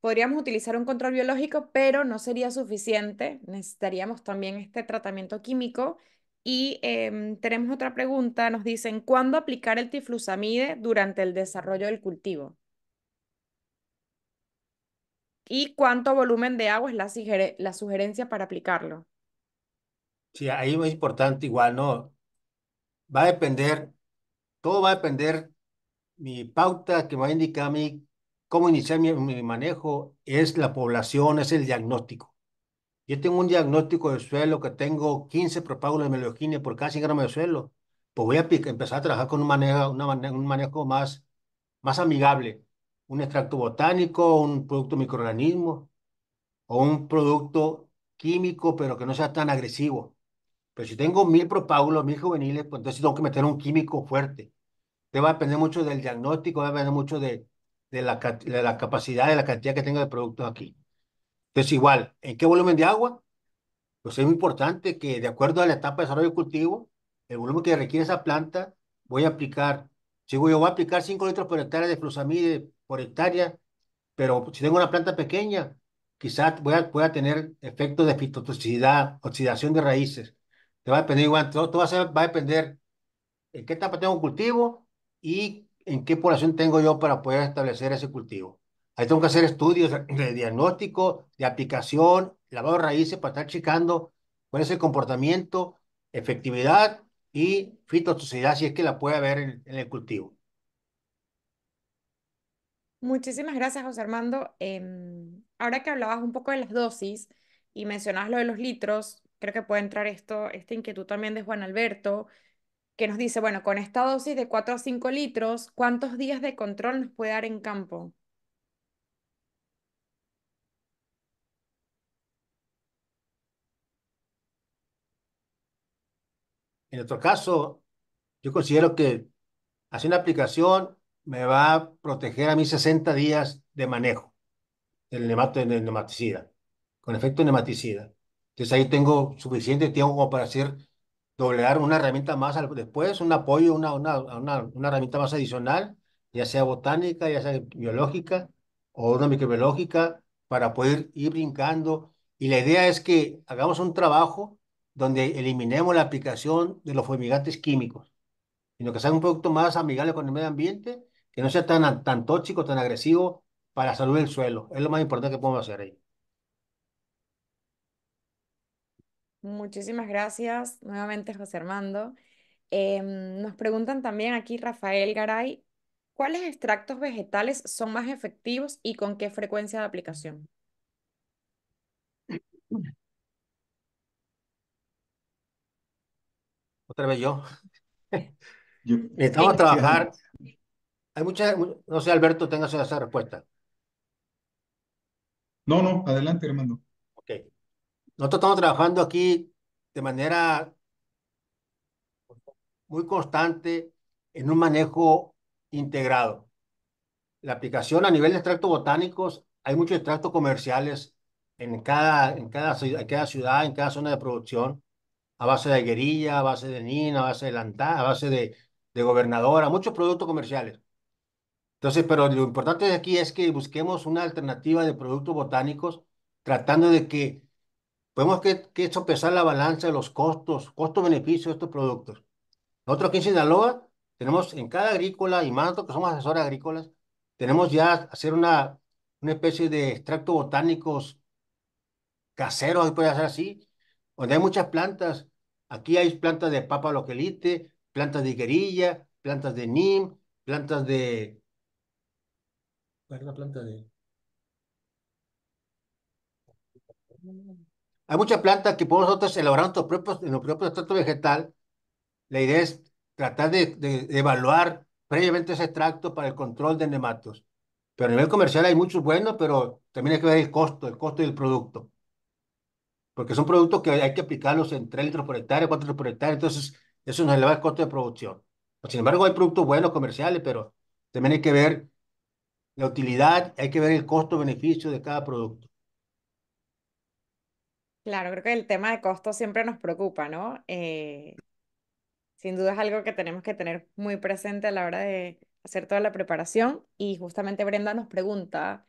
podríamos utilizar un control biológico, pero no sería suficiente. Necesitaríamos también este tratamiento químico. Y em, tenemos otra pregunta, nos dicen, ¿cuándo aplicar el tiflusamide durante el desarrollo del cultivo? ¿Y cuánto volumen de agua es la, la sugerencia para aplicarlo? Sí, ahí es importante igual, ¿no? Va a depender, todo va a depender mi pauta que me va a indicar mi cómo iniciar mi, manejo es la población, es el diagnóstico. Yo tengo un diagnóstico de suelo que tengo 15 propágulos de melogine por cada 100 gramos de suelo. Pues voy a empezar a trabajar con un manejo, un manejo más, más amigable. Un extracto botánico, un producto microorganismo o un producto químico, pero que no sea tan agresivo. Pero si tengo mil propágulos, mil juveniles, pues entonces tengo que meter un químico fuerte. Te va a depender mucho del diagnóstico, va a depender mucho de, de la, capacidad, de la cantidad que tenga de producto aquí. Entonces, igual, ¿en qué volumen de agua? Pues es muy importante que de acuerdo a la etapa de desarrollo cultivo, el volumen que requiere esa planta, voy a aplicar, si voy, yo voy a aplicar 5 litros por hectárea de flusamide por hectárea, pero si tengo una planta pequeña, quizás pueda, pueda tener efectos de fitotoxicidad, oxidación de raíces. Te va a depender igual, todo, todo va, a ser, va a depender en qué etapa tengo un cultivo y en qué población tengo yo para poder establecer ese cultivo. Ahí tengo que hacer estudios de diagnóstico, de aplicación, lavado de raíces para estar checando cuál es el comportamiento, efectividad y fitotoxicidad, si es que la puede haber en, el cultivo. Muchísimas gracias, José Armando. Em, ahora que hablabas un poco de las dosis y mencionabas lo de los litros, creo que puede entrar esto, esta inquietud también de Juan Alberto, que nos dice, bueno, con esta dosis de 4 a 5 litros, ¿cuántos días de control nos puede dar en campo? En nuestro caso, yo considero que hacer una aplicación me va a proteger a mis 60 días de manejo del, nematicida, con efecto nematicida. Entonces ahí tengo suficiente tiempo para hacer doblegar una herramienta más después, un apoyo, una, una, una, herramienta más adicional, ya sea botánica, ya sea biológica o una microbiológica, para poder ir brincando. Y la idea es que hagamos un trabajo donde eliminemos la aplicación de los fumigantes químicos, sino que sea un producto más amigable con el medio ambiente, que no sea tan, tan tóxico, tan agresivo para la salud del suelo. Es lo más importante que podemos hacer ahí. Muchísimas gracias nuevamente, José Armando. Em, nos preguntan también aquí Rafael Garay, ¿cuáles extractos vegetales son más efectivos y con qué frecuencia de aplicación? Otra vez yo. yo a trabajar. Hay muchas, no sé, Alberto, tengas esa respuesta. No, no, adelante, Armando. Nosotros estamos trabajando aquí de manera muy constante en un manejo integrado. La aplicación a nivel de extractos botánicos, hay muchos extractos comerciales en cada, en cada, cada ciudad, en cada zona de producción, a base de alguerilla a base de nina, a base de lantá, a base de, de gobernadora, muchos productos comerciales. Entonces, pero lo importante de aquí es que busquemos una alternativa de productos botánicos, tratando de que podemos que, que sopesar la balanza de los costos, costo-beneficio de estos productos. Nosotros aquí en Sinaloa tenemos en cada agrícola, y más que somos asesores agrícolas, tenemos ya hacer una, una especie de extracto botánicos caseros, puede hacer así, donde hay muchas plantas. Aquí hay plantas de papa loquelite, plantas de higuerilla, plantas de nim, plantas de... ¿Cuál es la planta de...? Hay muchas plantas que podemos nosotros elaborar nuestros propios, en los propios extractos vegetal. La idea es tratar de, de, de, evaluar previamente ese extracto para el control de nematos. Pero a nivel comercial hay muchos buenos, pero también hay que ver el costo, el costo del producto. Porque son productos que hay que aplicarlos en 3 litros por hectárea, 4 litros por hectárea, entonces eso nos eleva el costo de producción. Sin embargo, hay productos buenos comerciales, pero también hay que ver la utilidad, hay que ver el costo-beneficio de cada producto. Claro, creo que el tema de costos siempre nos preocupa, ¿no? Eh, sin duda es algo que tenemos que tener muy presente a la hora de hacer toda la preparación y justamente Brenda nos pregunta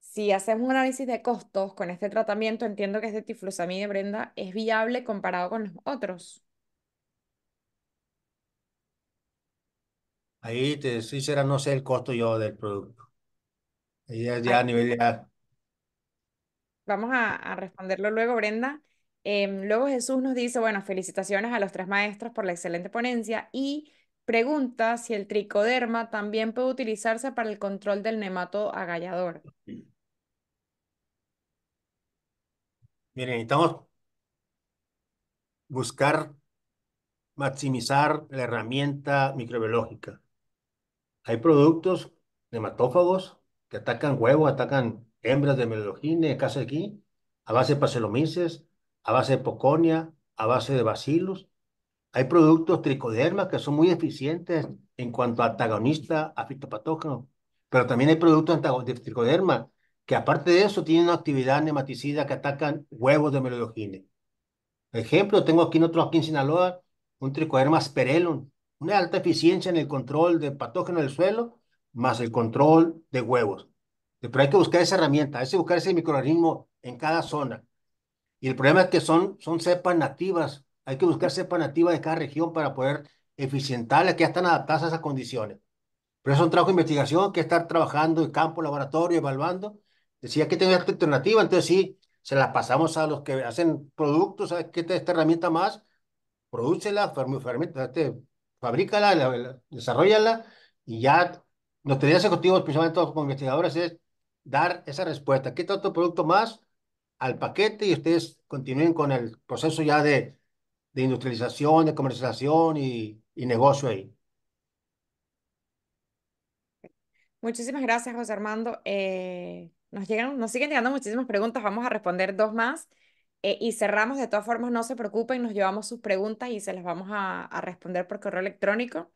si hacemos un análisis de costos con este tratamiento, entiendo que este tiflusamide, Brenda, es viable comparado con los otros. Ahí te sincera, no sé el costo yo del producto. ya, a nivel de vamos a, responderlo luego, Brenda. Em, luego Jesús nos dice, bueno, felicitaciones a los tres maestros por la excelente ponencia y pregunta si el tricoderma también puede utilizarse para el control del nemato agallador. Miren, necesitamos buscar maximizar la herramienta microbiológica. Hay productos nematófagos que atacan huevos, atacan hembras de melogine, casi aquí, a base de paselomices a base de poconia, a base de bacilos. Hay productos tricodermas que son muy eficientes en cuanto a antagonista a fitopatógeno, pero también hay productos de tricoderma que aparte de eso tienen una actividad nematicida que atacan huevos de melodogine. Ejemplo, tengo aquí otros aquí en Sinaloa un tricoderma sperelon una alta eficiencia en el control de patógeno del suelo más el control de huevos. Pero hay que buscar esa herramienta, hay que buscar ese microorganismo en cada zona. Y el problema es que son, son cepas nativas. Hay que buscar cepas nativas de cada región para poder eficientarlas, que ya están adaptadas a esas condiciones. Pero es un trabajo de investigación que estar trabajando en campo, laboratorio, evaluando. Decía que tenía esta alternativa, entonces sí, se la pasamos a los que hacen productos, ¿sabes qué? Esta herramienta más, prodúcela, este, fabrícala, desarrollala, y ya tendría ese objetivo principalmente con investigadores, es dar esa respuesta. Quita otro producto más al paquete y ustedes continúen con el proceso ya de, de industrialización, de comercialización y, y negocio ahí. Muchísimas gracias, José Armando. Eh, nos, llegan, nos siguen llegando muchísimas preguntas. Vamos a responder dos más eh, y cerramos. De todas formas, no se preocupen, nos llevamos sus preguntas y se las vamos a, responder por correo electrónico.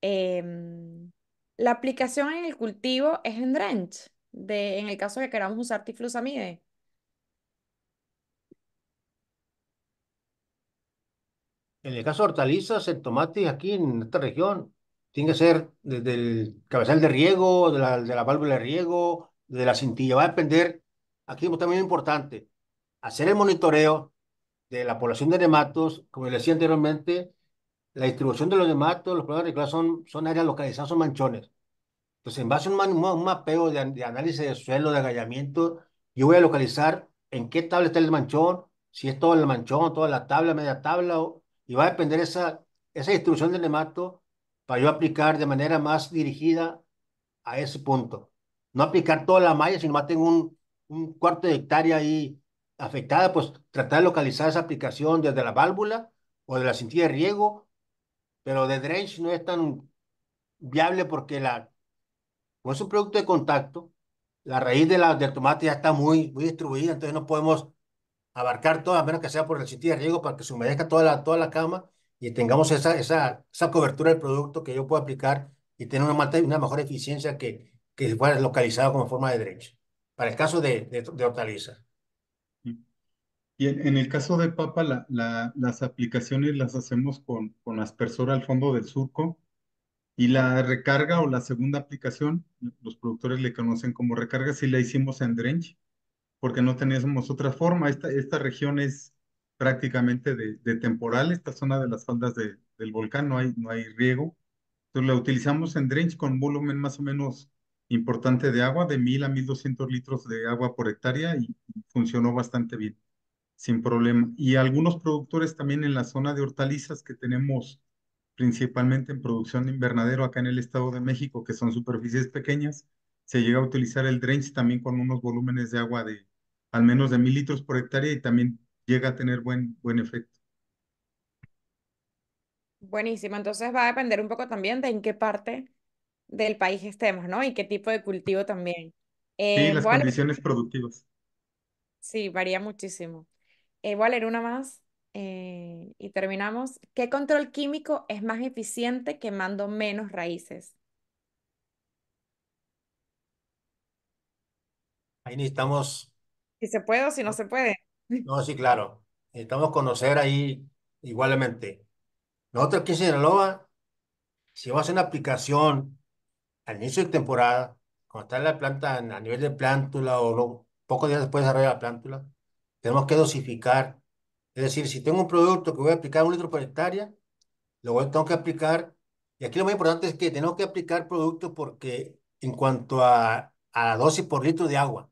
Em, ¿La aplicación en el cultivo es en Drench? de, en el caso que queramos usar tiflusamide? En el caso de hortalizas, el tomate aquí en esta región tiene que ser desde el cabezal de riego, de la, de la válvula de riego, de la cintilla. Va a depender, aquí también es importante, hacer el monitoreo de la población de nematos, como les decía anteriormente, la distribución de los nematos, los problemas de son, son áreas localizadas, son manchones. Entonces, en base a un, mapeo de, análisis de suelo, de agallamiento, yo voy a localizar en qué tabla está el manchón, si es todo el manchón, toda la tabla, media tabla, o, y va a depender esa, esa distribución del nemato para yo aplicar de manera más dirigida a ese punto. No aplicar toda la malla, sino más tengo un, un cuarto de hectárea ahí afectada, pues tratar de localizar esa aplicación desde la válvula o de la cintilla de riego, pero de drench no es tan viable porque la como es un producto de contacto, la raíz de la, del tomate ya está muy, muy distribuida, entonces no podemos abarcar todo, a menos que sea por el sitio de riego, para que se humedezca toda la, toda la cama y tengamos esa, esa, esa cobertura del producto que yo puedo aplicar y tener una, una mejor eficiencia que, que fuera localizado como forma de derecho, para el caso de, de, hortalizas. Y en, el caso de papa, la, la, las aplicaciones las hacemos con, con aspersora al fondo del surco y la recarga o la segunda aplicación, los productores le conocen como recarga, si la hicimos en Drench, porque no teníamos otra forma. Esta, esta región es prácticamente de, temporal, esta zona de las faldas del volcán, no hay, no hay riego. Entonces la utilizamos en Drench con volumen más o menos importante de agua, de 1000 a 1200 litros de agua por hectárea y funcionó bastante bien, sin problema. Y algunos productores también en la zona de hortalizas que tenemos principalmente en producción de invernadero acá en el Estado de México, que son superficies pequeñas. Se llega a utilizar el drench también con unos volúmenes de agua de al menos de mil litros por hectárea y también llega a tener buen, buen efecto. Buenísimo, entonces va a depender un poco también de en qué parte del país estemos, ¿no? Y qué tipo de cultivo también. sí, eh, las condiciones productivas. Sí, varía muchísimo. Eh, a leer una más. Eh, y terminamos. ¿Qué control químico es más eficiente quemando menos raíces? Ahí necesitamos. Si se puede o si no se puede. No, sí, claro. Necesitamos conocer ahí igualmente. Nosotros aquí en Sinaloa, si vamos a hacer una aplicación al inicio de temporada, cuando está la planta a nivel de plántula o poco días después de desarrollar la plántula, tenemos que dosificar es decir, si tengo un producto que voy a aplicar un litro por hectárea, lo voy, tengo que aplicar, y aquí lo más importante es que tenemos que aplicar productos porque en cuanto a, la dosis por litro de agua,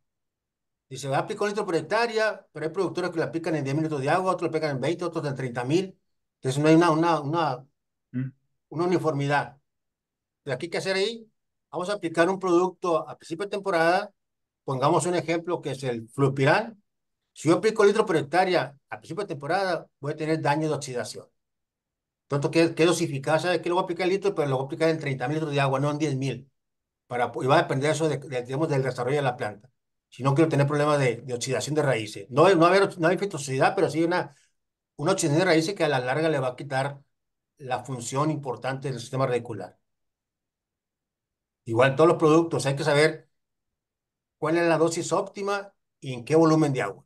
dice, va ah, a aplicar un litro por hectárea, pero hay productores que lo aplican en 10 litros de agua, otros lo aplican en 20, otros en 30 mil, entonces no hay una, una, una, mm. uniformidad. ¿De aquí qué hacer ahí? Vamos a aplicar un producto a principio de temporada, pongamos un ejemplo que es el flupiral, si yo aplico litro por hectárea a principio de temporada, voy a tener daño de oxidación. Tanto que, que dosificar, ¿sabes qué? Lo voy a aplicar litro? pero lo voy a aplicar en mil litros de agua, no en 10 Para, y va a depender eso digamos, del desarrollo de la planta. Si no quiero tener problemas de, oxidación de raíces. No, no, haber, no hay pero sí una, una oxidación de raíces que a la larga le va a quitar la función importante del sistema radicular. Igual todos los productos, hay que saber cuál es la dosis óptima y en qué volumen de agua.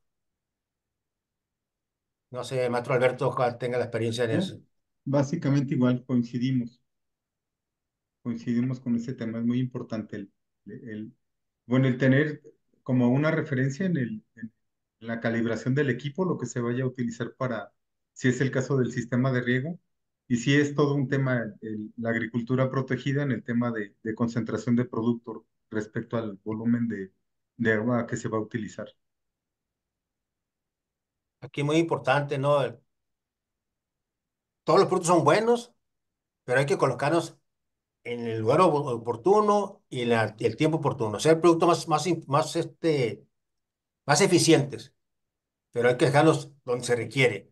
No sé, maestro Alberto, cuál tenga la experiencia en pues, eso. Básicamente igual coincidimos. Coincidimos con ese tema, es muy importante. El, bueno, el tener como una referencia en, el, la calibración del equipo, lo que se vaya a utilizar para, si es el caso del sistema de riego, y si es todo un tema, la agricultura protegida en el tema de, concentración de producto respecto al volumen de agua que se va a utilizar. Aquí muy importante, ¿no? todos los productos son buenos, pero hay que colocarnos en el lugar oportuno y el tiempo oportuno. Ser productos más, más, más, este, más eficientes, pero hay que dejarlos donde se requiere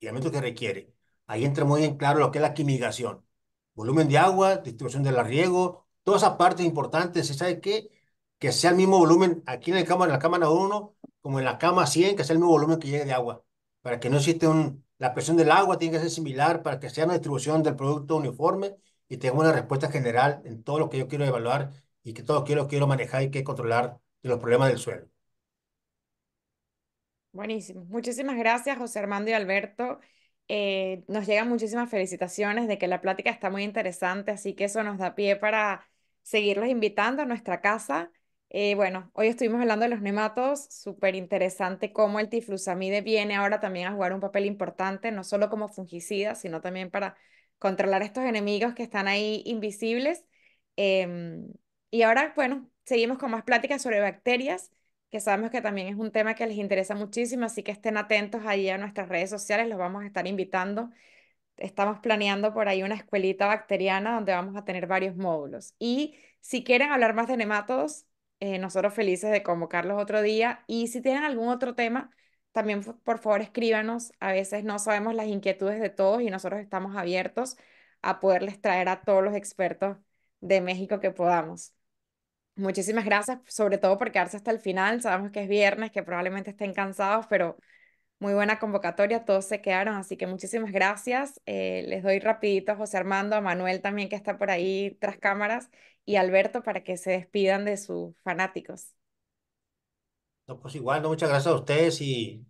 y al momento que requiere. Ahí entra muy en claro lo que es la quimigación. Volumen de agua, distribución del arriego, todas esas partes importantes, ¿se sabe qué? Que sea el mismo volumen aquí en, cámara, en la cámara 1 como en la cama 100, que sea el mismo volumen que llegue de agua, para que no existe un... La presión del agua tiene que ser similar para que sea una distribución del producto uniforme y tenga una respuesta general en todo lo que yo quiero evaluar y que todo lo que yo quiero manejar y que controlar de los problemas del suelo. Buenísimo. Muchísimas gracias, José Armando y Alberto. Eh, nos llegan muchísimas felicitaciones de que la plática está muy interesante, así que eso nos da pie para seguirlos invitando a nuestra casa eh, bueno, hoy estuvimos hablando de los nematos, súper interesante cómo el tiflusamide viene ahora también a jugar un papel importante, no solo como fungicida, sino también para controlar estos enemigos que están ahí invisibles. Em, y ahora, bueno, seguimos con más pláticas sobre bacterias, que sabemos que también es un tema que les interesa muchísimo, así que estén atentos ahí a nuestras redes sociales, los vamos a estar invitando. Estamos planeando por ahí una escuelita bacteriana donde vamos a tener varios módulos. Y si quieren hablar más de nematodos, eh, nosotros felices de convocarlos otro día. Y si tienen algún otro tema, también por favor escríbanos. A veces no sabemos las inquietudes de todos y nosotros estamos abiertos a poderles traer a todos los expertos de México que podamos. Muchísimas gracias, sobre todo por quedarse hasta el final. Sabemos que es viernes, que probablemente estén cansados, pero muy buena convocatoria, todos se quedaron, así que muchísimas gracias. Eh, les doy rapidito a José Armando, a Manuel también que está por ahí tras cámaras y Alberto para que se despidan de sus fanáticos. No, pues igual, no, muchas gracias a ustedes y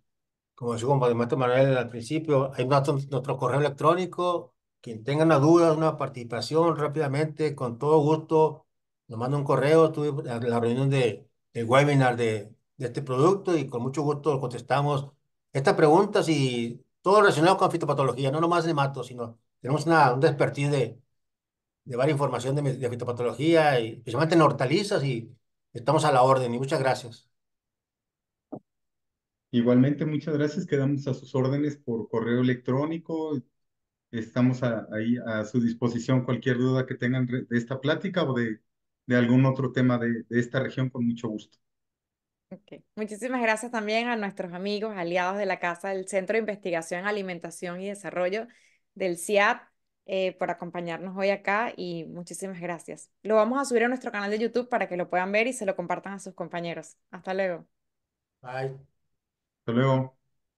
como decía compañero Manuel al principio, hay nuestro, correo electrónico, quien tenga una duda, una participación rápidamente, con todo gusto, nos manda un correo, tuve la, la reunión de, del webinar de, de este producto y con mucho gusto contestamos estas preguntas y todo relacionado con fitopatología, no nomás de mato, sino tenemos una, un despertillo de, de información de, de fitopatología, y, especialmente en hortalizas, y estamos a la orden. Y muchas gracias. Igualmente, muchas gracias. Quedamos a sus órdenes por correo electrónico. Estamos ahí a su disposición cualquier duda que tengan de esta plática o de, de algún otro tema de, de esta región, con mucho gusto. Okay. Muchísimas gracias también a nuestros amigos, aliados de la Casa del Centro de Investigación, Alimentación y Desarrollo del CIAP, eh, por acompañarnos hoy acá y muchísimas gracias. Lo vamos a subir a nuestro canal de YouTube para que lo puedan ver y se lo compartan a sus compañeros. Hasta luego. Bye. Hasta luego.